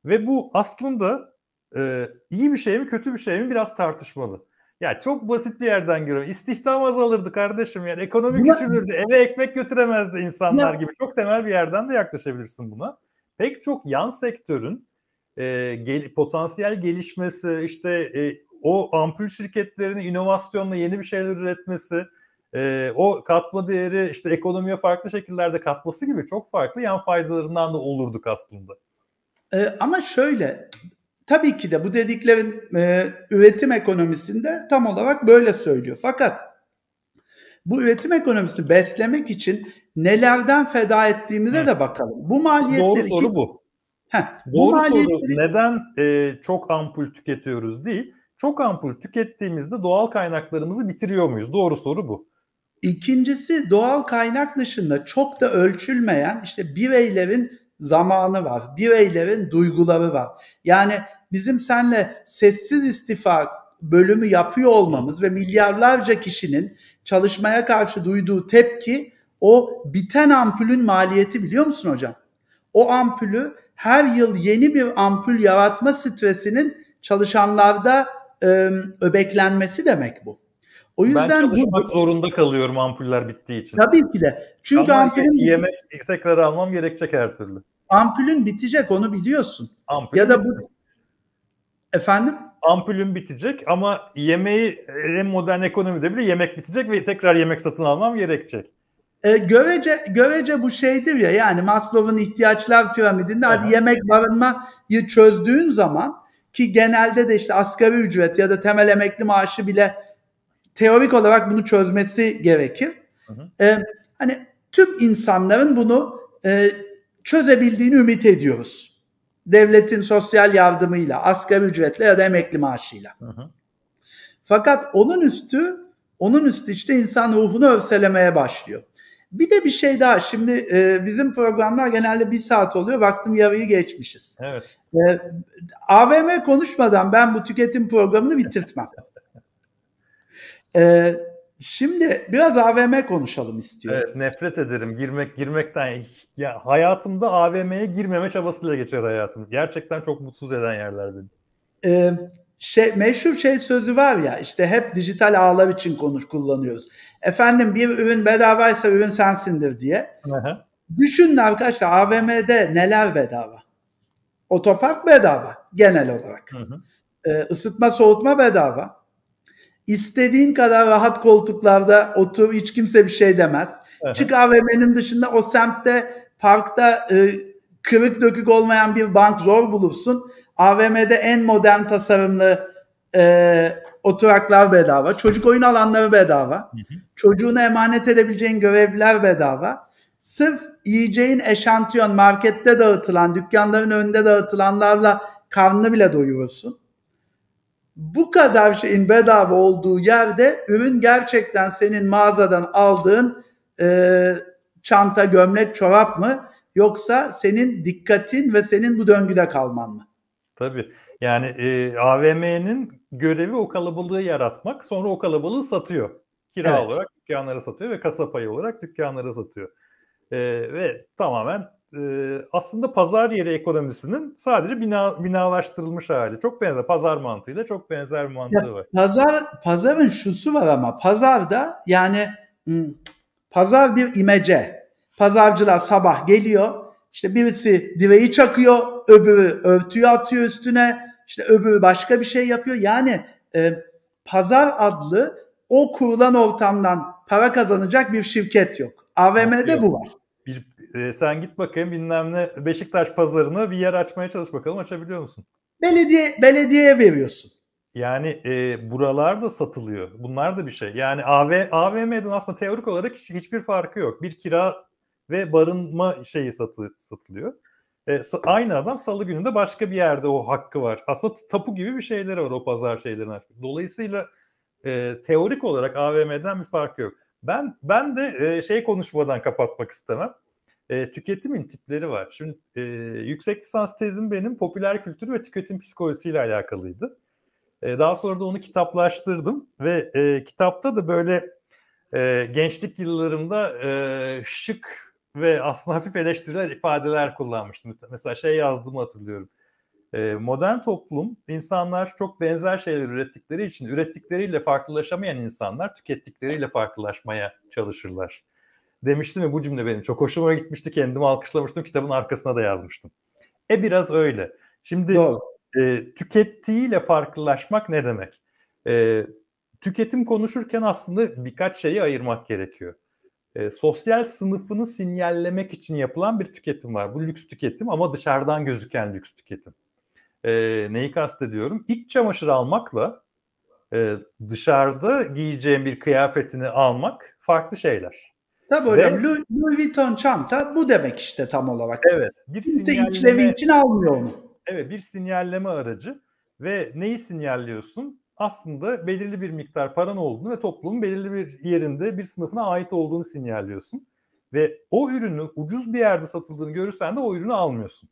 Ve bu aslında e, iyi bir şey mi kötü bir şey mi biraz tartışmalı. Ya çok basit bir yerden görüyorum. İstihdam azalırdı kardeşim yani ekonomi küçülürdü. Eve ekmek götüremezdi insanlar gibi. Çok temel bir yerden de yaklaşabilirsin buna. Pek çok yan sektörün e, gel, potansiyel gelişmesi işte e, o ampul şirketlerinin inovasyonla yeni bir şeyler üretmesi, e, o katma değeri işte ekonomiye farklı şekillerde katması gibi çok farklı yan faydalarından da olurduk aslında. E, ama şöyle tabii ki de bu dediklerin e, üretim ekonomisinde tam olarak böyle söylüyor. Fakat bu üretim ekonomisini beslemek için nelerden feda ettiğimize Hı. de bakalım. Bu maliyetleri Doğru soru ki, bu. Heh, Doğru bu maliyetleri... soru neden e, çok ampul tüketiyoruz değil çok ampul tükettiğimizde doğal kaynaklarımızı bitiriyor muyuz? Doğru soru bu. İkincisi doğal kaynak dışında çok da ölçülmeyen işte bireylerin zamanı var. Bireylerin duyguları var. Yani bizim senle sessiz istifa bölümü yapıyor olmamız ve milyarlarca kişinin çalışmaya karşı duyduğu tepki o biten ampulün maliyeti biliyor musun hocam? O ampulü her yıl yeni bir ampul yaratma stresinin çalışanlarda e, öbeklenmesi demek bu. O yüzden ben bu zorunda kalıyorum ampuller bittiği için. Tabii ki de. Çünkü ampulün yemek tekrar almam gerekecek her türlü. Ampulün bitecek onu biliyorsun. Ampulün ya da bu bitecek. efendim Ampulün bitecek ama yemeği en modern ekonomide bile yemek bitecek ve tekrar yemek satın almam gerekecek. E, gövece, gövece bu şeydir ya yani Maslow'un ihtiyaçlar piramidinde Aha. hadi yemek barınmayı çözdüğün zaman ki genelde de işte asgari ücret ya da temel emekli maaşı bile teorik olarak bunu çözmesi gerekir. Hı hı. hani tüm insanların bunu çözebildiğini ümit ediyoruz. Devletin sosyal yardımıyla, asgari ücretle ya da emekli maaşıyla. Hı hı. Fakat onun üstü, onun üstü işte insan ruhunu örselemeye başlıyor. Bir de bir şey daha. Şimdi e, bizim programlar genelde bir saat oluyor. Baktım yarıyı geçmişiz. Evet. E, AVM konuşmadan ben bu tüketim programını bitirtmem. e, şimdi biraz AVM konuşalım istiyorum. Evet, nefret ederim girmek girmekten. Ya hayatımda AVM'ye girmeme çabasıyla geçer hayatım. Gerçekten çok mutsuz eden yerler beni. E, şey meşhur şey sözü var ya işte hep dijital ağlar için konuş kullanıyoruz. Efendim bir ürün bedavaysa ürün sensindir diye. Aha. Düşünün arkadaşlar AVM'de neler bedava? Otopark bedava genel olarak. Ee, ısıtma soğutma bedava. İstediğin kadar rahat koltuklarda otur hiç kimse bir şey demez. Hı Çık AVM'nin dışında o semtte parkta e, kırık dökük olmayan bir bank zor bulursun. AVM'de en modern tasarımlı e, oturaklar bedava, çocuk oyun alanları bedava, hı çocuğuna emanet edebileceğin görevliler bedava. Sırf yiyeceğin eşantiyon markette dağıtılan, dükkanların önünde dağıtılanlarla karnını bile doyurursun. Bu kadar şeyin bedava olduğu yerde ürün gerçekten senin mağazadan aldığın e, çanta, gömlek, çorap mı? Yoksa senin dikkatin ve senin bu döngüde kalman mı? Tabii. Yani e, AVM'nin görevi o kalabalığı yaratmak. Sonra o kalabalığı satıyor. Kira evet. olarak dükkanlara satıyor ve kasa payı olarak dükkanlara satıyor. E, ve tamamen e, aslında pazar yeri ekonomisinin sadece bina, binalaştırılmış hali. Çok benzer pazar mantığıyla çok benzer bir mantığı ya, var. Pazar pazarın şusu var ama pazarda yani pazar bir imece. Pazarcılar sabah geliyor. İşte birisi direği çakıyor, öbürü örtüyü atıyor üstüne işte öbürü başka bir şey yapıyor. Yani e, pazar adlı o kurulan ortamdan para kazanacak bir şirket yok. AVM'de bu var. Bir, e, sen git bakayım bilmem ne Beşiktaş pazarını bir yer açmaya çalış bakalım açabiliyor musun? Belediye belediyeye veriyorsun. Yani e, buralar da satılıyor. Bunlar da bir şey. Yani AV, AVM'den aslında teorik olarak hiç, hiçbir farkı yok. Bir kira ve barınma şeyi satı, satılıyor. E, aynı adam salı günü de başka bir yerde o hakkı var. Aslında tapu gibi bir şeyleri var o pazar şeylerin Dolayısıyla e, teorik olarak AVM'den bir fark yok. Ben ben de e, şey konuşmadan kapatmak istemem. E, tüketimin tipleri var. Şimdi e, yüksek lisans tezim benim popüler kültür ve tüketim psikolojisiyle alakalıydı. E, daha sonra da onu kitaplaştırdım ve e, kitapta da böyle e, gençlik yıllarımda e, şık ve aslında hafif eleştiriler ifadeler kullanmıştım. Mesela şey yazdığımı hatırlıyorum. E, modern toplum insanlar çok benzer şeyler ürettikleri için ürettikleriyle farklılaşamayan insanlar tükettikleriyle farklılaşmaya çalışırlar. Demiştim mi bu cümle benim çok hoşuma gitmişti kendimi alkışlamıştım kitabın arkasına da yazmıştım. E biraz öyle. Şimdi Doğru. e, tükettiğiyle farklılaşmak ne demek? E, tüketim konuşurken aslında birkaç şeyi ayırmak gerekiyor e, sosyal sınıfını sinyallemek için yapılan bir tüketim var. Bu lüks tüketim ama dışarıdan gözüken lüks tüketim. E, neyi kastediyorum? İç çamaşır almakla e, dışarıda giyeceğim bir kıyafetini almak farklı şeyler. Tabii hocam Ve, Louis, Louis Vuitton çanta bu demek işte tam olarak. Evet. Bir Kimse içlevi için almıyor onu. Evet bir sinyalleme aracı. Ve neyi sinyalliyorsun? aslında belirli bir miktar paran olduğunu ve toplumun belirli bir yerinde bir sınıfına ait olduğunu sinyalliyorsun. Ve o ürünü ucuz bir yerde satıldığını görürsen de o ürünü almıyorsun.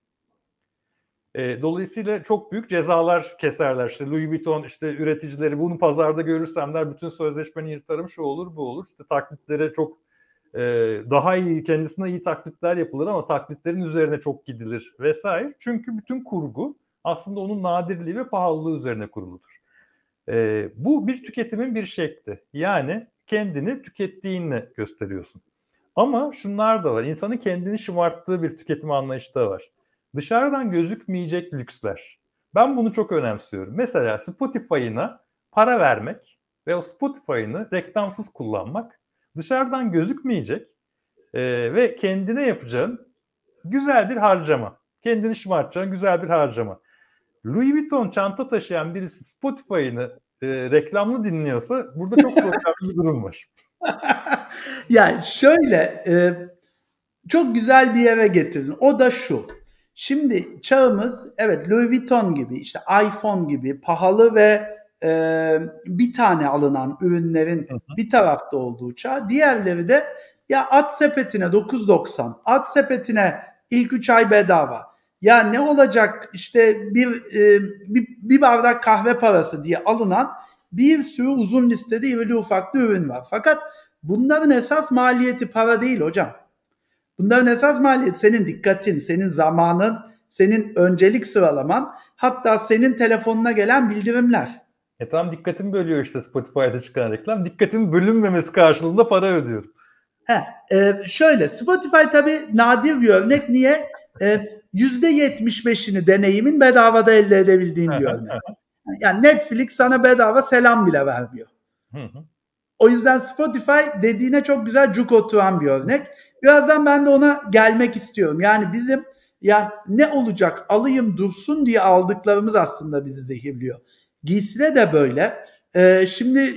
E, dolayısıyla çok büyük cezalar keserler. İşte Louis Vuitton işte üreticileri bunu pazarda görürsem der bütün sözleşmeni yırtarım şu olur bu olur. İşte taklitlere çok e, daha iyi kendisine iyi taklitler yapılır ama taklitlerin üzerine çok gidilir vesaire. Çünkü bütün kurgu aslında onun nadirliği ve pahalılığı üzerine kuruludur. E, bu bir tüketimin bir şekli. Yani kendini tükettiğini gösteriyorsun. Ama şunlar da var. İnsanın kendini şımarttığı bir tüketim anlayışı da var. Dışarıdan gözükmeyecek lüksler. Ben bunu çok önemsiyorum. Mesela Spotify'ına para vermek ve o Spotify'ını reklamsız kullanmak dışarıdan gözükmeyecek e, ve kendine yapacağın güzel bir harcama. Kendini şımartacağın güzel bir harcama. Louis Vuitton çanta taşıyan birisi Spotify'ını e, reklamlı dinliyorsa burada çok problemli bir durum var. yani şöyle e, çok güzel bir yere getirdin. O da şu. Şimdi çağımız evet Louis Vuitton gibi işte iPhone gibi pahalı ve e, bir tane alınan ürünlerin bir tarafta olduğu çağ. Diğerleri de ya at sepetine 9.90, at sepetine ilk 3 ay bedava, ya ne olacak işte bir, e, bir, bir bardak kahve parası diye alınan bir sürü uzun listede irili ufaklı ürün var. Fakat bunların esas maliyeti para değil hocam. Bunların esas maliyeti senin dikkatin, senin zamanın, senin öncelik sıralaman, hatta senin telefonuna gelen bildirimler. E tam dikkatim bölüyor işte Spotify'da çıkan reklam. Dikkatin bölünmemesi karşılığında para ödüyorum. He, e, şöyle Spotify tabii nadir bir örnek. Niye? E, %75'ini deneyimin bedavada elde edebildiğim bir örnek. Yani Netflix sana bedava selam bile vermiyor. O yüzden Spotify dediğine çok güzel cuk oturan bir örnek. Birazdan ben de ona gelmek istiyorum. Yani bizim yani ne olacak alayım dursun diye aldıklarımız aslında bizi zehirliyor. Giyside de böyle. Ee, şimdi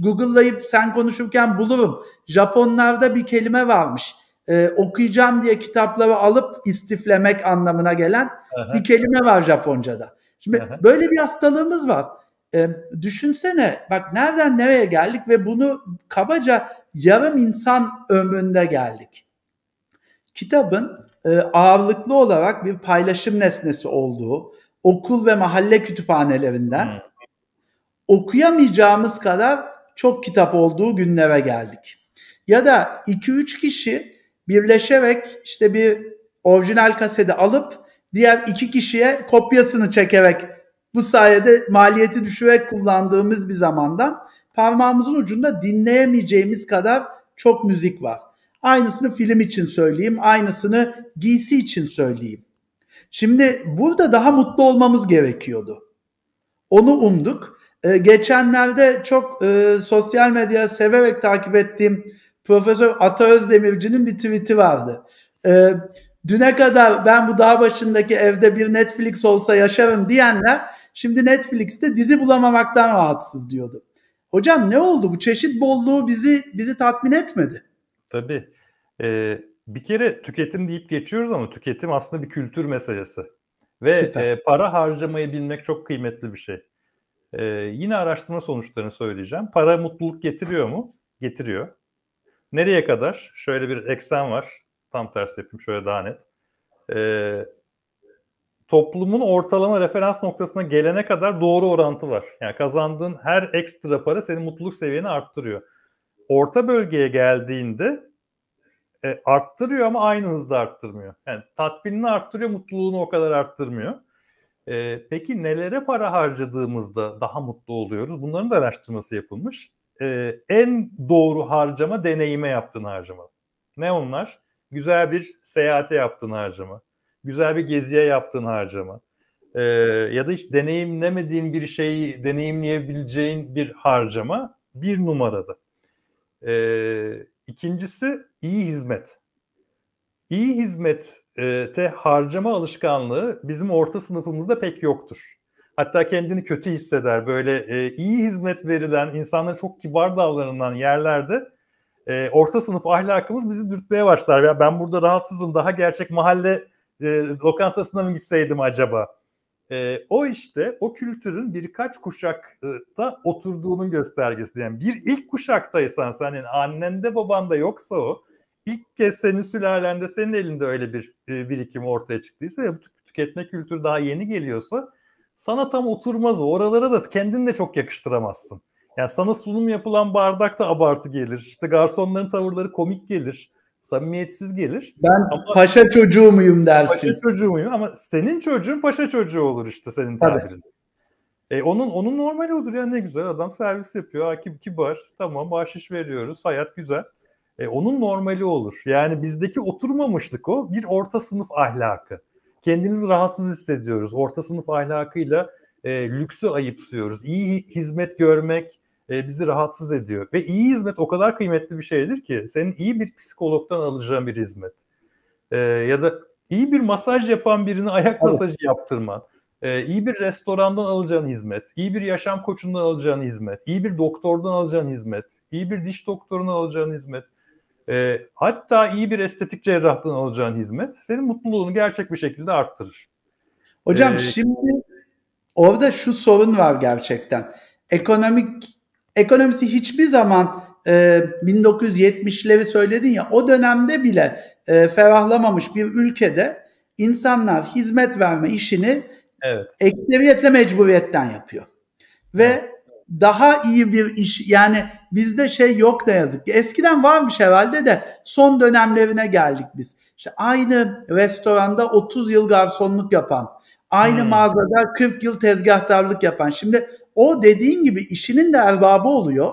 Google'layıp sen konuşurken bulurum. Japonlarda bir kelime varmış e, okuyacağım diye kitapları alıp istiflemek anlamına gelen Aha. bir kelime var Japonca'da. Şimdi Aha. böyle bir hastalığımız var. E, düşünsene bak nereden nereye geldik ve bunu kabaca yarım insan ömründe geldik. Kitabın e, ağırlıklı olarak bir paylaşım nesnesi olduğu, okul ve mahalle kütüphanelerinden hmm. okuyamayacağımız kadar çok kitap olduğu günlere geldik. Ya da 2-3 kişi birleşerek işte bir orijinal kaseti alıp diğer iki kişiye kopyasını çekerek bu sayede maliyeti düşürerek kullandığımız bir zamandan parmağımızın ucunda dinleyemeyeceğimiz kadar çok müzik var. Aynısını film için söyleyeyim, aynısını giysi için söyleyeyim. Şimdi burada daha mutlu olmamız gerekiyordu. Onu umduk. Ee, geçenlerde çok e, sosyal medya severek takip ettiğim Profesör Ata Özdemirci'nin bir tweet'i vardı. Ee, düne kadar ben bu dağ başındaki evde bir Netflix olsa yaşarım diyenler şimdi Netflix'te dizi bulamamaktan rahatsız diyordu. Hocam ne oldu? Bu çeşit bolluğu bizi bizi tatmin etmedi. Tabii. Ee, bir kere tüketim deyip geçiyoruz ama tüketim aslında bir kültür meselesi. Ve e, para harcamayı bilmek çok kıymetli bir şey. E, yine araştırma sonuçlarını söyleyeceğim. Para mutluluk getiriyor mu? Getiriyor. Nereye kadar? Şöyle bir eksen var. Tam tersi yapayım şöyle daha net. Ee, toplumun ortalama referans noktasına gelene kadar doğru orantı var. Yani kazandığın her ekstra para senin mutluluk seviyeni arttırıyor. Orta bölgeye geldiğinde e, arttırıyor ama aynı hızda arttırmıyor. Yani tatminini arttırıyor, mutluluğunu o kadar arttırmıyor. E, peki nelere para harcadığımızda daha mutlu oluyoruz? Bunların da araştırması yapılmış e, en doğru harcama deneyime yaptığın harcama. Ne onlar? Güzel bir seyahate yaptığın harcama. Güzel bir geziye yaptığın harcama. E, ya da hiç deneyimlemediğin bir şeyi deneyimleyebileceğin bir harcama bir numarada. E, ikincisi iyi hizmet. İyi hizmette harcama alışkanlığı bizim orta sınıfımızda pek yoktur. Hatta kendini kötü hisseder. Böyle e, iyi hizmet verilen, insanlara çok kibar davranılan yerlerde e, orta sınıf ahlakımız bizi dürtmeye başlar. Ya ben burada rahatsızım. Daha gerçek mahalle e, lokantasına mı gitseydim acaba? E, o işte o kültürün birkaç kuşakta oturduğunun göstergesi. Yani bir ilk kuşaktaysan senin annende babanda yoksa o ilk kez senin sülalende senin elinde öyle bir e, birikim ortaya çıktıysa ya bu tüketme kültürü daha yeni geliyorsa sana tam oturmaz Oralara da kendin de çok yakıştıramazsın. Yani sana sunum yapılan bardak da abartı gelir. İşte garsonların tavırları komik gelir. Samimiyetsiz gelir. Ben ama, paşa çocuğu muyum dersin. Paşa çocuğu muyum ama senin çocuğun paşa çocuğu olur işte senin tabirin. E, onun onun normal olur ya ne güzel adam servis yapıyor. Hakim kibar tamam bahşiş veriyoruz hayat güzel. E, onun normali olur. Yani bizdeki oturmamışlık o bir orta sınıf ahlakı kendimizi rahatsız hissediyoruz. Orta sınıf ahlakıyla e, lüksü ayıpsıyoruz. İyi hizmet görmek e, bizi rahatsız ediyor. Ve iyi hizmet o kadar kıymetli bir şeydir ki senin iyi bir psikologdan alacağın bir hizmet. E, ya da iyi bir masaj yapan birine ayak masajı yaptırman. E, iyi bir restorandan alacağın hizmet, iyi bir yaşam koçundan alacağın hizmet, iyi bir doktordan alacağın hizmet, iyi bir diş doktorundan alacağın hizmet. E, hatta iyi bir estetik cerrahtan alacağın hizmet senin mutluluğunu gerçek bir şekilde arttırır. Hocam ee, şimdi orada şu sorun var gerçekten. Ekonomik ekonomisi hiçbir zaman e, 1970'leri söyledin ya o dönemde bile e, ferahlamamış bir ülkede insanlar hizmet verme işini evet. ekseriyetle mecburiyetten yapıyor. Ve evet. daha iyi bir iş yani bizde şey yok da yazık ki. Eskiden varmış herhalde de son dönemlerine geldik biz. İşte aynı restoranda 30 yıl garsonluk yapan, aynı hmm. mağazada 40 yıl tezgahtarlık yapan. Şimdi o dediğin gibi işinin de erbabı oluyor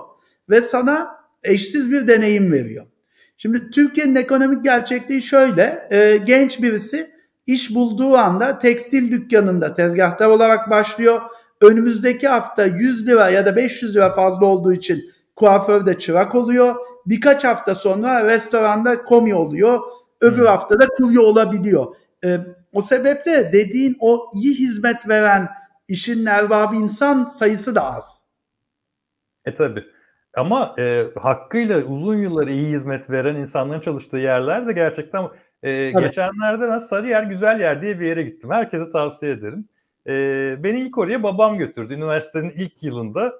ve sana eşsiz bir deneyim veriyor. Şimdi Türkiye'nin ekonomik gerçekliği şöyle. E, genç birisi iş bulduğu anda tekstil dükkanında tezgahtar olarak başlıyor. Önümüzdeki hafta 100 lira ya da 500 lira fazla olduğu için Kuaförde de çırak oluyor. Birkaç hafta sonra restoranda komi oluyor. Öbür hmm. haftada kurye olabiliyor. E, o sebeple dediğin o iyi hizmet veren işin nervabı insan sayısı da az. E tabi. Ama e, hakkıyla uzun yıllar iyi hizmet veren insanların çalıştığı yerler de gerçekten e, Tabii. geçenlerde ben Sarıyer Güzel Yer diye bir yere gittim. Herkese tavsiye ederim. E, beni ilk oraya babam götürdü. Üniversitenin ilk yılında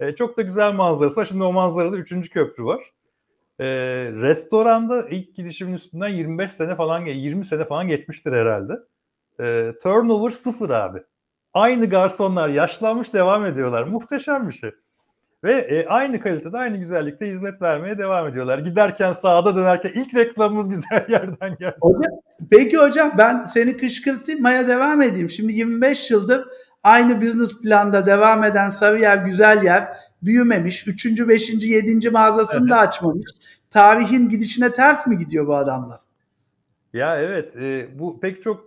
e, çok da güzel manzarası var. Şimdi o manzarada 3. köprü var. E, restoranda ilk gidişimin üstünden 25 sene falan 20 sene falan geçmiştir herhalde. E, turnover sıfır abi. Aynı garsonlar yaşlanmış devam ediyorlar. Muhteşem bir şey. Ve e, aynı kalitede, aynı güzellikte hizmet vermeye devam ediyorlar. Giderken sağda dönerken ilk reklamımız güzel yerden gelsin. Hocam, peki hocam ben seni kışkırtayım, Maya devam edeyim. Şimdi 25 yıldır Aynı business planda devam eden Sarıyer yer büyümemiş. Üçüncü, beşinci, yedinci mağazasını da açmamış. Tarihin gidişine ters mi gidiyor bu adamlar? Ya evet e, bu pek çok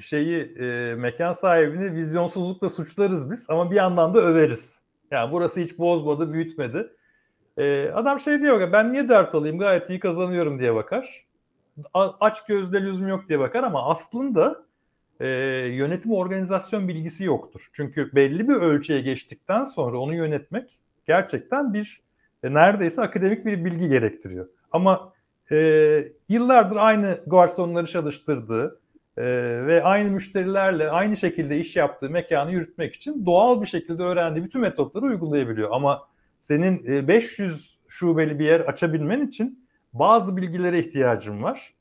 şeyi e, mekan sahibini vizyonsuzlukla suçlarız biz ama bir yandan da överiz. Yani burası hiç bozmadı, büyütmedi. E, adam şey diyor ki ben niye dert olayım gayet iyi kazanıyorum diye bakar. A, aç gözde lüzum yok diye bakar ama aslında e, yönetim organizasyon bilgisi yoktur. Çünkü belli bir ölçüye geçtikten sonra onu yönetmek gerçekten bir e, neredeyse akademik bir bilgi gerektiriyor. Ama e, yıllardır aynı garsonları çalıştırdığı e, ve aynı müşterilerle aynı şekilde iş yaptığı mekanı yürütmek için doğal bir şekilde öğrendiği bütün metotları uygulayabiliyor. Ama senin e, 500 şubeli bir yer açabilmen için bazı bilgilere ihtiyacın var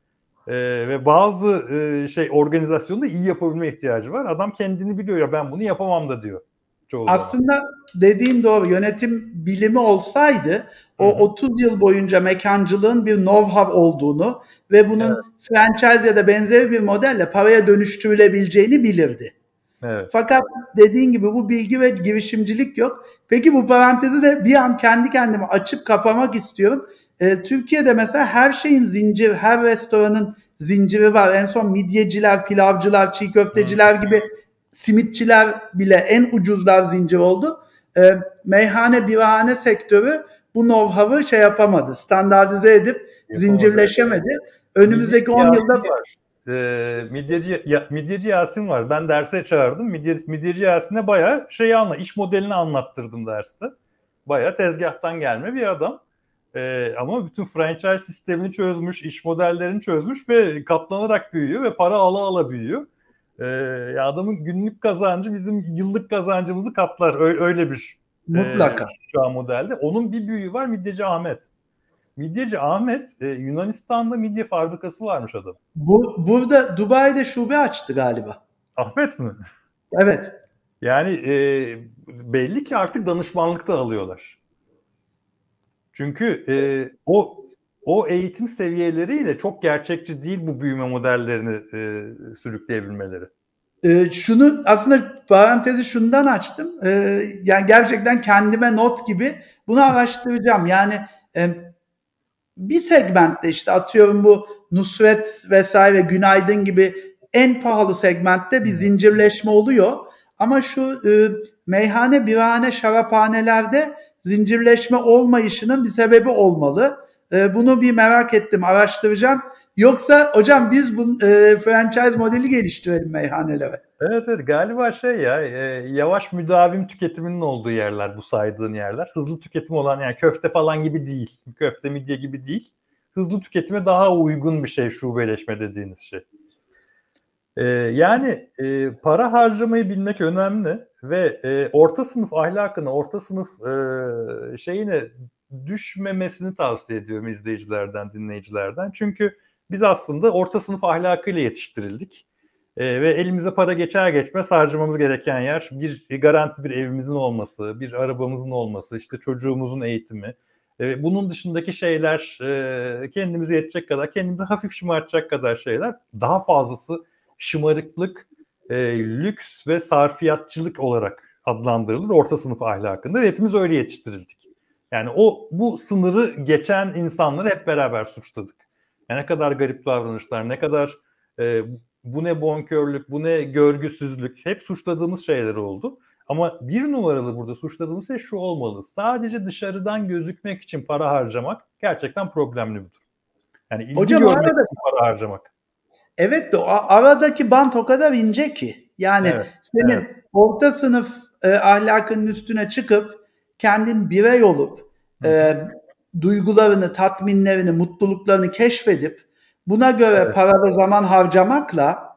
e, ve bazı e, şey organizasyonda iyi yapabilme ihtiyacı var. Adam kendini biliyor ya ben bunu yapamam da diyor. Çoğu Aslında zaman. dediğin doğru. Yönetim bilimi olsaydı o Hı-hı. 30 yıl boyunca mekancılığın bir know-how olduğunu ve bunun evet. franchise ya da benzeri bir modelle paraya dönüştürülebileceğini bilirdi. Evet. Fakat dediğin gibi bu bilgi ve girişimcilik yok. Peki bu parantezi de bir an kendi kendime açıp kapamak istiyorum. E, Türkiye'de mesela her şeyin zincir, her restoranın zinciri var. En son midyeciler, pilavcılar, çiğ köfteciler hmm. gibi simitçiler bile en ucuzlar zincir oldu. E, meyhane, birahane sektörü bu know şey yapamadı. Standartize edip yapamadı. zincirleşemedi. Önümüzdeki 10 yılda var. E, midyeci, ya, midyeci Yasin var. Ben derse çağırdım. Midye, midyeci Yasin'e bayağı şeyi anla, iş modelini anlattırdım derste. Bayağı tezgahtan gelme bir adam. E, ama bütün franchise sistemini çözmüş, iş modellerini çözmüş ve katlanarak büyüyor ve para ala ala büyüyor. E, adamın günlük kazancı bizim yıllık kazancımızı katlar. Öyle, öyle bir e, Mutlaka. E, şu an modelde. Onun bir büyüğü var Midyeci Ahmet. Midyeci Ahmet e, Yunanistan'da midye fabrikası varmış adam. Bu, burada Dubai'de şube açtı galiba. Ahmet mi? Evet. Yani e, belli ki artık danışmanlık da alıyorlar. Çünkü e, o o eğitim seviyeleriyle çok gerçekçi değil bu büyüme modellerini e, sürükleyebilmeleri. E, şunu aslında parantezi şundan açtım. E, yani gerçekten kendime not gibi bunu araştıracağım. Yani e, bir segmentte işte atıyorum bu Nusret vesaire Günaydın gibi en pahalı segmentte bir zincirleşme oluyor. Ama şu e, meyhane, birhane, şaraphanelerde zincirleşme olmayışının bir sebebi olmalı. E, bunu bir merak ettim, araştıracağım. Yoksa hocam biz bu e, franchise modeli geliştirelim meyhanelere. Evet evet galiba şey ya e, yavaş müdavim tüketiminin olduğu yerler bu saydığın yerler. Hızlı tüketim olan yani köfte falan gibi değil. Köfte midye gibi değil. Hızlı tüketime daha uygun bir şey şubeleşme dediğiniz şey. E, yani e, para harcamayı bilmek önemli ve e, orta sınıf ahlakını, orta sınıf e, şeyine düşmemesini tavsiye ediyorum izleyicilerden, dinleyicilerden. Çünkü biz aslında orta sınıf ahlakıyla yetiştirildik. E, ve elimize para geçer geçmez harcamamız gereken yer bir garanti bir evimizin olması, bir arabamızın olması, işte çocuğumuzun eğitimi. E, bunun dışındaki şeyler e, kendimize yetecek kadar, kendimizi hafif şımartacak kadar şeyler. Daha fazlası şımarıklık, e, lüks ve sarfiyatçılık olarak adlandırılır orta sınıf ahlakında ve hepimiz öyle yetiştirildik. Yani o bu sınırı geçen insanları hep beraber suçladık. Yani ne kadar garip davranışlar, ne kadar e, bu ne bonkörlük, bu ne görgüsüzlük hep suçladığımız şeyler oldu. Ama bir numaralı burada suçladığımız şey şu olmalı. Sadece dışarıdan gözükmek için para harcamak gerçekten problemli bir durum. Yani ilgi Hocam görmek arada... için para harcamak. Evet de aradaki bant o kadar ince ki. Yani evet, senin evet. orta sınıf e, ahlakının üstüne çıkıp kendin birey olup e, duygularını, tatminlerini, mutluluklarını keşfedip buna göre evet. para ve zaman harcamakla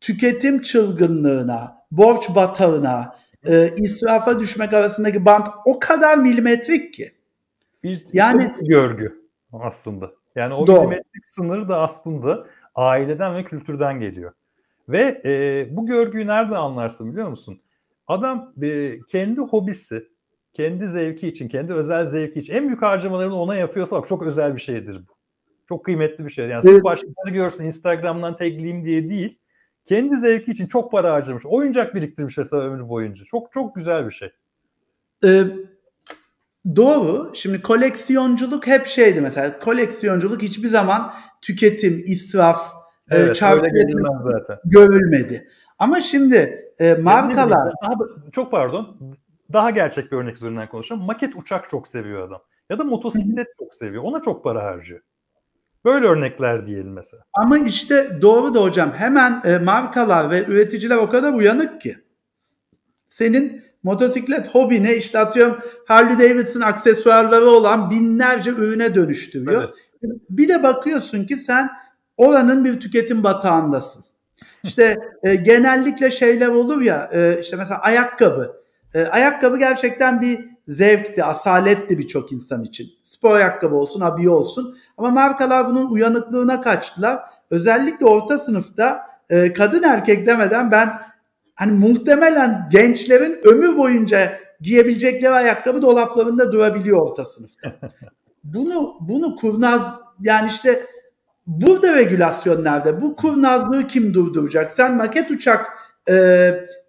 tüketim çılgınlığına, borç batağına, e, israfa düşmek arasındaki bant o kadar milimetrik ki. Bir, yani bir görgü aslında. Yani o Doğru. milimetrik sınır da aslında aileden ve kültürden geliyor. Ve e, bu görgüyü nerede anlarsın biliyor musun? Adam e, kendi hobisi, kendi zevki için, kendi özel zevki için en büyük harcamalarını ona yapıyorsa bak çok özel bir şeydir bu. Çok kıymetli bir şey. Yani evet. başkaları görsün Instagram'dan tagleyeyim diye değil. Kendi zevki için çok para harcamış. Oyuncak biriktirmiş mesela ömrü boyunca. Çok çok güzel bir şey. Ee, doğru. Şimdi koleksiyonculuk hep şeydi mesela. Koleksiyonculuk hiçbir zaman tüketim, israf, e, evet, çarpı görülmedi. Ama şimdi e, markalar... Daha, çok pardon, daha gerçek bir örnek üzerinden konuşalım. Maket uçak çok seviyor adam. Ya da motosiklet çok seviyor. Ona çok para harcıyor. Böyle örnekler diyelim mesela. Ama işte doğru da hocam hemen e, markalar ve üreticiler o kadar uyanık ki. Senin motosiklet hobine işte atıyorum Harley Davidson aksesuarları olan binlerce ürüne dönüştürüyor. Evet. Bir de bakıyorsun ki sen oranın bir tüketim batağındasın. İşte e, genellikle şeyler olur ya e, işte mesela ayakkabı. E, ayakkabı gerçekten bir zevkti, asaletti birçok insan için. Spor ayakkabı olsun, abiye olsun. Ama markalar bunun uyanıklığına kaçtılar. Özellikle orta sınıfta e, kadın erkek demeden ben hani muhtemelen gençlerin ömür boyunca giyebilecekleri ayakkabı dolaplarında durabiliyor orta sınıfta bunu bunu kurnaz yani işte burada regülasyon nerede? Bu kurnazlığı kim durduracak? Sen maket uçak e,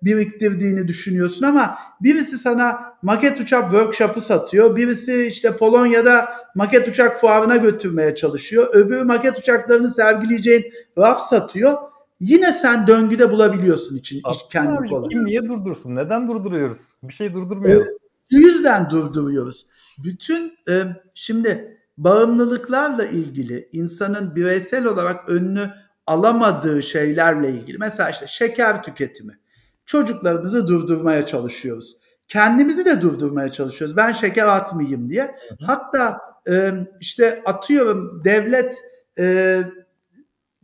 biriktirdiğini düşünüyorsun ama birisi sana maket uçak workshop'ı satıyor. Birisi işte Polonya'da maket uçak fuarına götürmeye çalışıyor. Öbürü maket uçaklarını sergileyeceğin raf satıyor. Yine sen döngüde bulabiliyorsun için kendi olarak. Kim niye durdursun? Neden durduruyoruz? Bir şey durdurmuyoruz. Evet, yüzden durduruyoruz. Bütün e, şimdi bağımlılıklarla ilgili insanın bireysel olarak önünü alamadığı şeylerle ilgili mesela işte şeker tüketimi. Çocuklarımızı durdurmaya çalışıyoruz. Kendimizi de durdurmaya çalışıyoruz. Ben şeker atmayayım diye. Hatta e, işte atıyorum devlet e,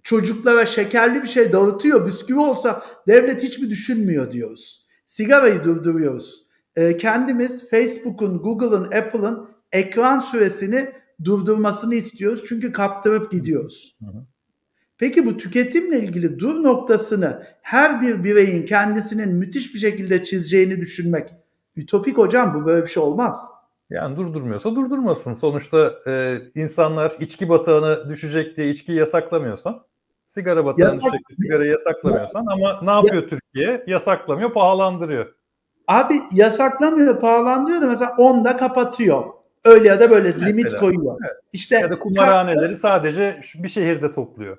çocuklara şekerli bir şey dağıtıyor. Bisküvi olsa devlet hiç mi düşünmüyor diyoruz. Sigarayı durduruyoruz. Ee, kendimiz Facebook'un, Google'ın, Apple'ın ekran süresini durdurmasını istiyoruz. Çünkü kaptırıp gidiyoruz. Peki bu tüketimle ilgili dur noktasını her bir bireyin kendisinin müthiş bir şekilde çizeceğini düşünmek ütopik hocam bu böyle bir şey olmaz. Yani durdurmuyorsa durdurmasın. Sonuçta e, insanlar içki batağına düşecek diye içkiyi yasaklamıyorsan, sigara batağına Yasak... düşecek diye sigarayı yasaklamıyorsan ama ne yapıyor ya... Türkiye? Yasaklamıyor, pahalandırıyor. Abi yasaklamıyor pahalandırıyor da mesela 10'da kapatıyor. Öyle ya da böyle mesela, limit koyuyor. Evet. İşte ya da kumarhaneleri sadece bir şehirde topluyor.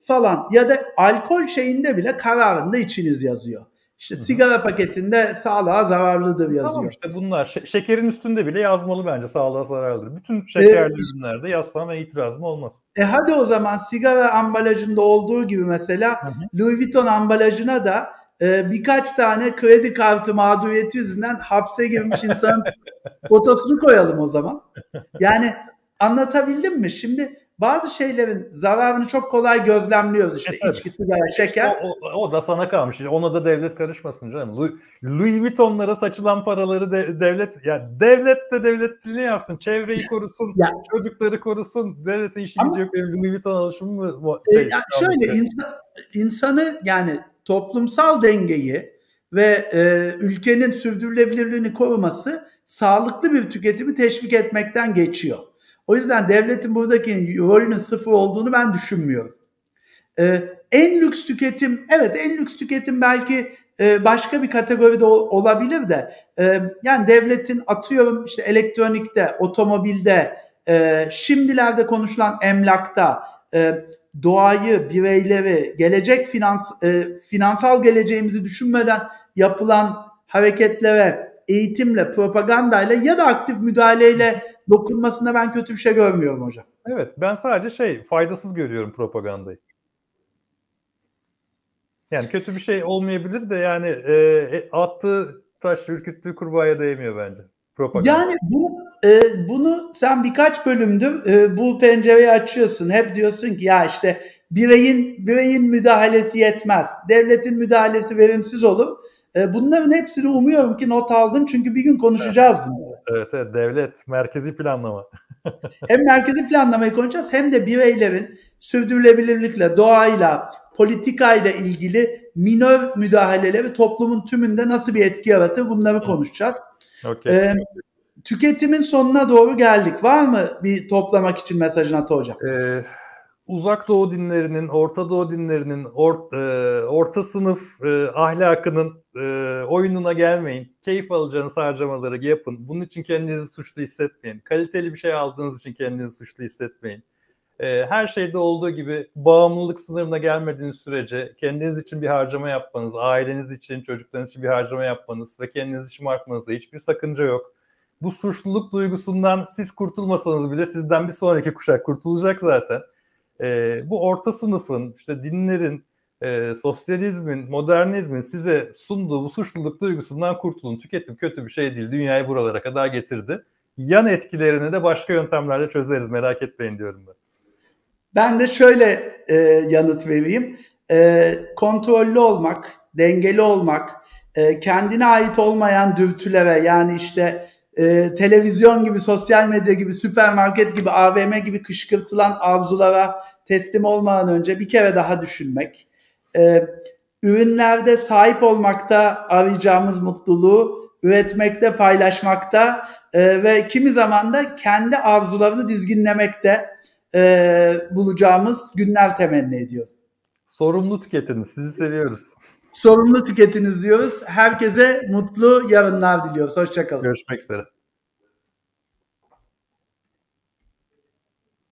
Falan ya da alkol şeyinde bile kararında içiniz yazıyor. İşte Hı-hı. sigara paketinde sağlığa zararlıdır yazıyor. Tamam işte bunlar. Ş- şekerin üstünde bile yazmalı bence sağlığa zararlıdır. Bütün ee, şekerli ee, ürünlerde yaslan itiraz mı olmaz. E hadi o zaman sigara ambalajında olduğu gibi mesela Hı-hı. Louis Vuitton ambalajına da e, birkaç tane kredi kartı mağduriyeti yüzünden hapse girmiş insanın fotosunu koyalım o zaman. Yani anlatabildim mi? Şimdi bazı şeylerin zararını çok kolay gözlemliyoruz işte e, içki, sigara, şeker. İşte o, o, o da sana kalmış. Ona da devlet karışmasın canım. Louis, Vuitton'lara saçılan paraları de, devlet ya devlet de devletini yapsın. Çevreyi korusun, ya. çocukları korusun. Devletin işini gücü yok. Louis Vuitton alışımı mı? E, şey, e, ya şöyle insan, insanı yani toplumsal dengeyi ve e, ülkenin sürdürülebilirliğini koruması sağlıklı bir tüketimi teşvik etmekten geçiyor. O yüzden devletin buradaki rolünün sıfır olduğunu ben düşünmüyorum. E, en lüks tüketim, evet en lüks tüketim belki e, başka bir kategoride olabilir de e, yani devletin atıyorum işte elektronikte, otomobilde, e, şimdilerde konuşulan emlakta, e, doğayı, bireyleri, gelecek finans e, finansal geleceğimizi düşünmeden yapılan hareketlere, eğitimle, propagandayla ya da aktif müdahaleyle dokunmasına ben kötü bir şey görmüyorum hocam. Evet, ben sadece şey faydasız görüyorum propagandayı. Yani kötü bir şey olmayabilir de yani e, e attığı taş ürküttüğü kurbağaya değmiyor bence propaganda. Yani bu e, bunu sen birkaç bölümdüm e, bu pencereyi açıyorsun. Hep diyorsun ki ya işte bireyin bireyin müdahalesi yetmez. Devletin müdahalesi verimsiz olur. E, bunların hepsini umuyorum ki not aldın çünkü bir gün konuşacağız evet. bunları. Evet, evet devlet merkezi planlama. hem merkezi planlamayı konuşacağız hem de bireylerin sürdürülebilirlikle, doğayla, politikayla ilgili minör müdahaleleri toplumun tümünde nasıl bir etki yaratır bunları konuşacağız. Okay. Ee, tüketimin sonuna doğru geldik. Var mı bir toplamak için mesajın Atı Hocam? Ee, uzak doğu dinlerinin, Orta Doğu dinlerinin, or, e, orta sınıf e, ahlakının e, oyununa gelmeyin. Keyif alacağınız harcamaları yapın. Bunun için kendinizi suçlu hissetmeyin. Kaliteli bir şey aldığınız için kendinizi suçlu hissetmeyin. Ee, her şeyde olduğu gibi bağımlılık sınırına gelmediğiniz sürece kendiniz için bir harcama yapmanız, aileniz için, çocuklarınız için bir harcama yapmanız ve kendiniz için harcamanızda hiçbir sakınca yok. Bu suçluluk duygusundan siz kurtulmasanız bile sizden bir sonraki kuşak kurtulacak zaten. Ee, bu orta sınıfın, işte dinlerin, e, sosyalizmin, modernizmin size sunduğu bu suçluluk duygusundan kurtulun. Tüketim kötü bir şey değil. Dünyayı buralara kadar getirdi. Yan etkilerini de başka yöntemlerle çözeriz merak etmeyin diyorum ben. Ben de şöyle e, yanıt vereyim. E, kontrollü olmak, dengeli olmak, e, kendine ait olmayan dürtülere yani işte e, televizyon gibi, sosyal medya gibi, süpermarket gibi, AVM gibi kışkırtılan arzulara teslim olmadan önce bir kere daha düşünmek. E, ürünlerde sahip olmakta arayacağımız mutluluğu üretmekte, paylaşmakta e, ve kimi zaman da kendi arzularını dizginlemekte e, bulacağımız günler temenni ediyorum. Sorumlu tüketiniz. Sizi seviyoruz. Sorumlu tüketiniz diyoruz. Herkese mutlu yarınlar diliyoruz. Hoşçakalın. Görüşmek üzere.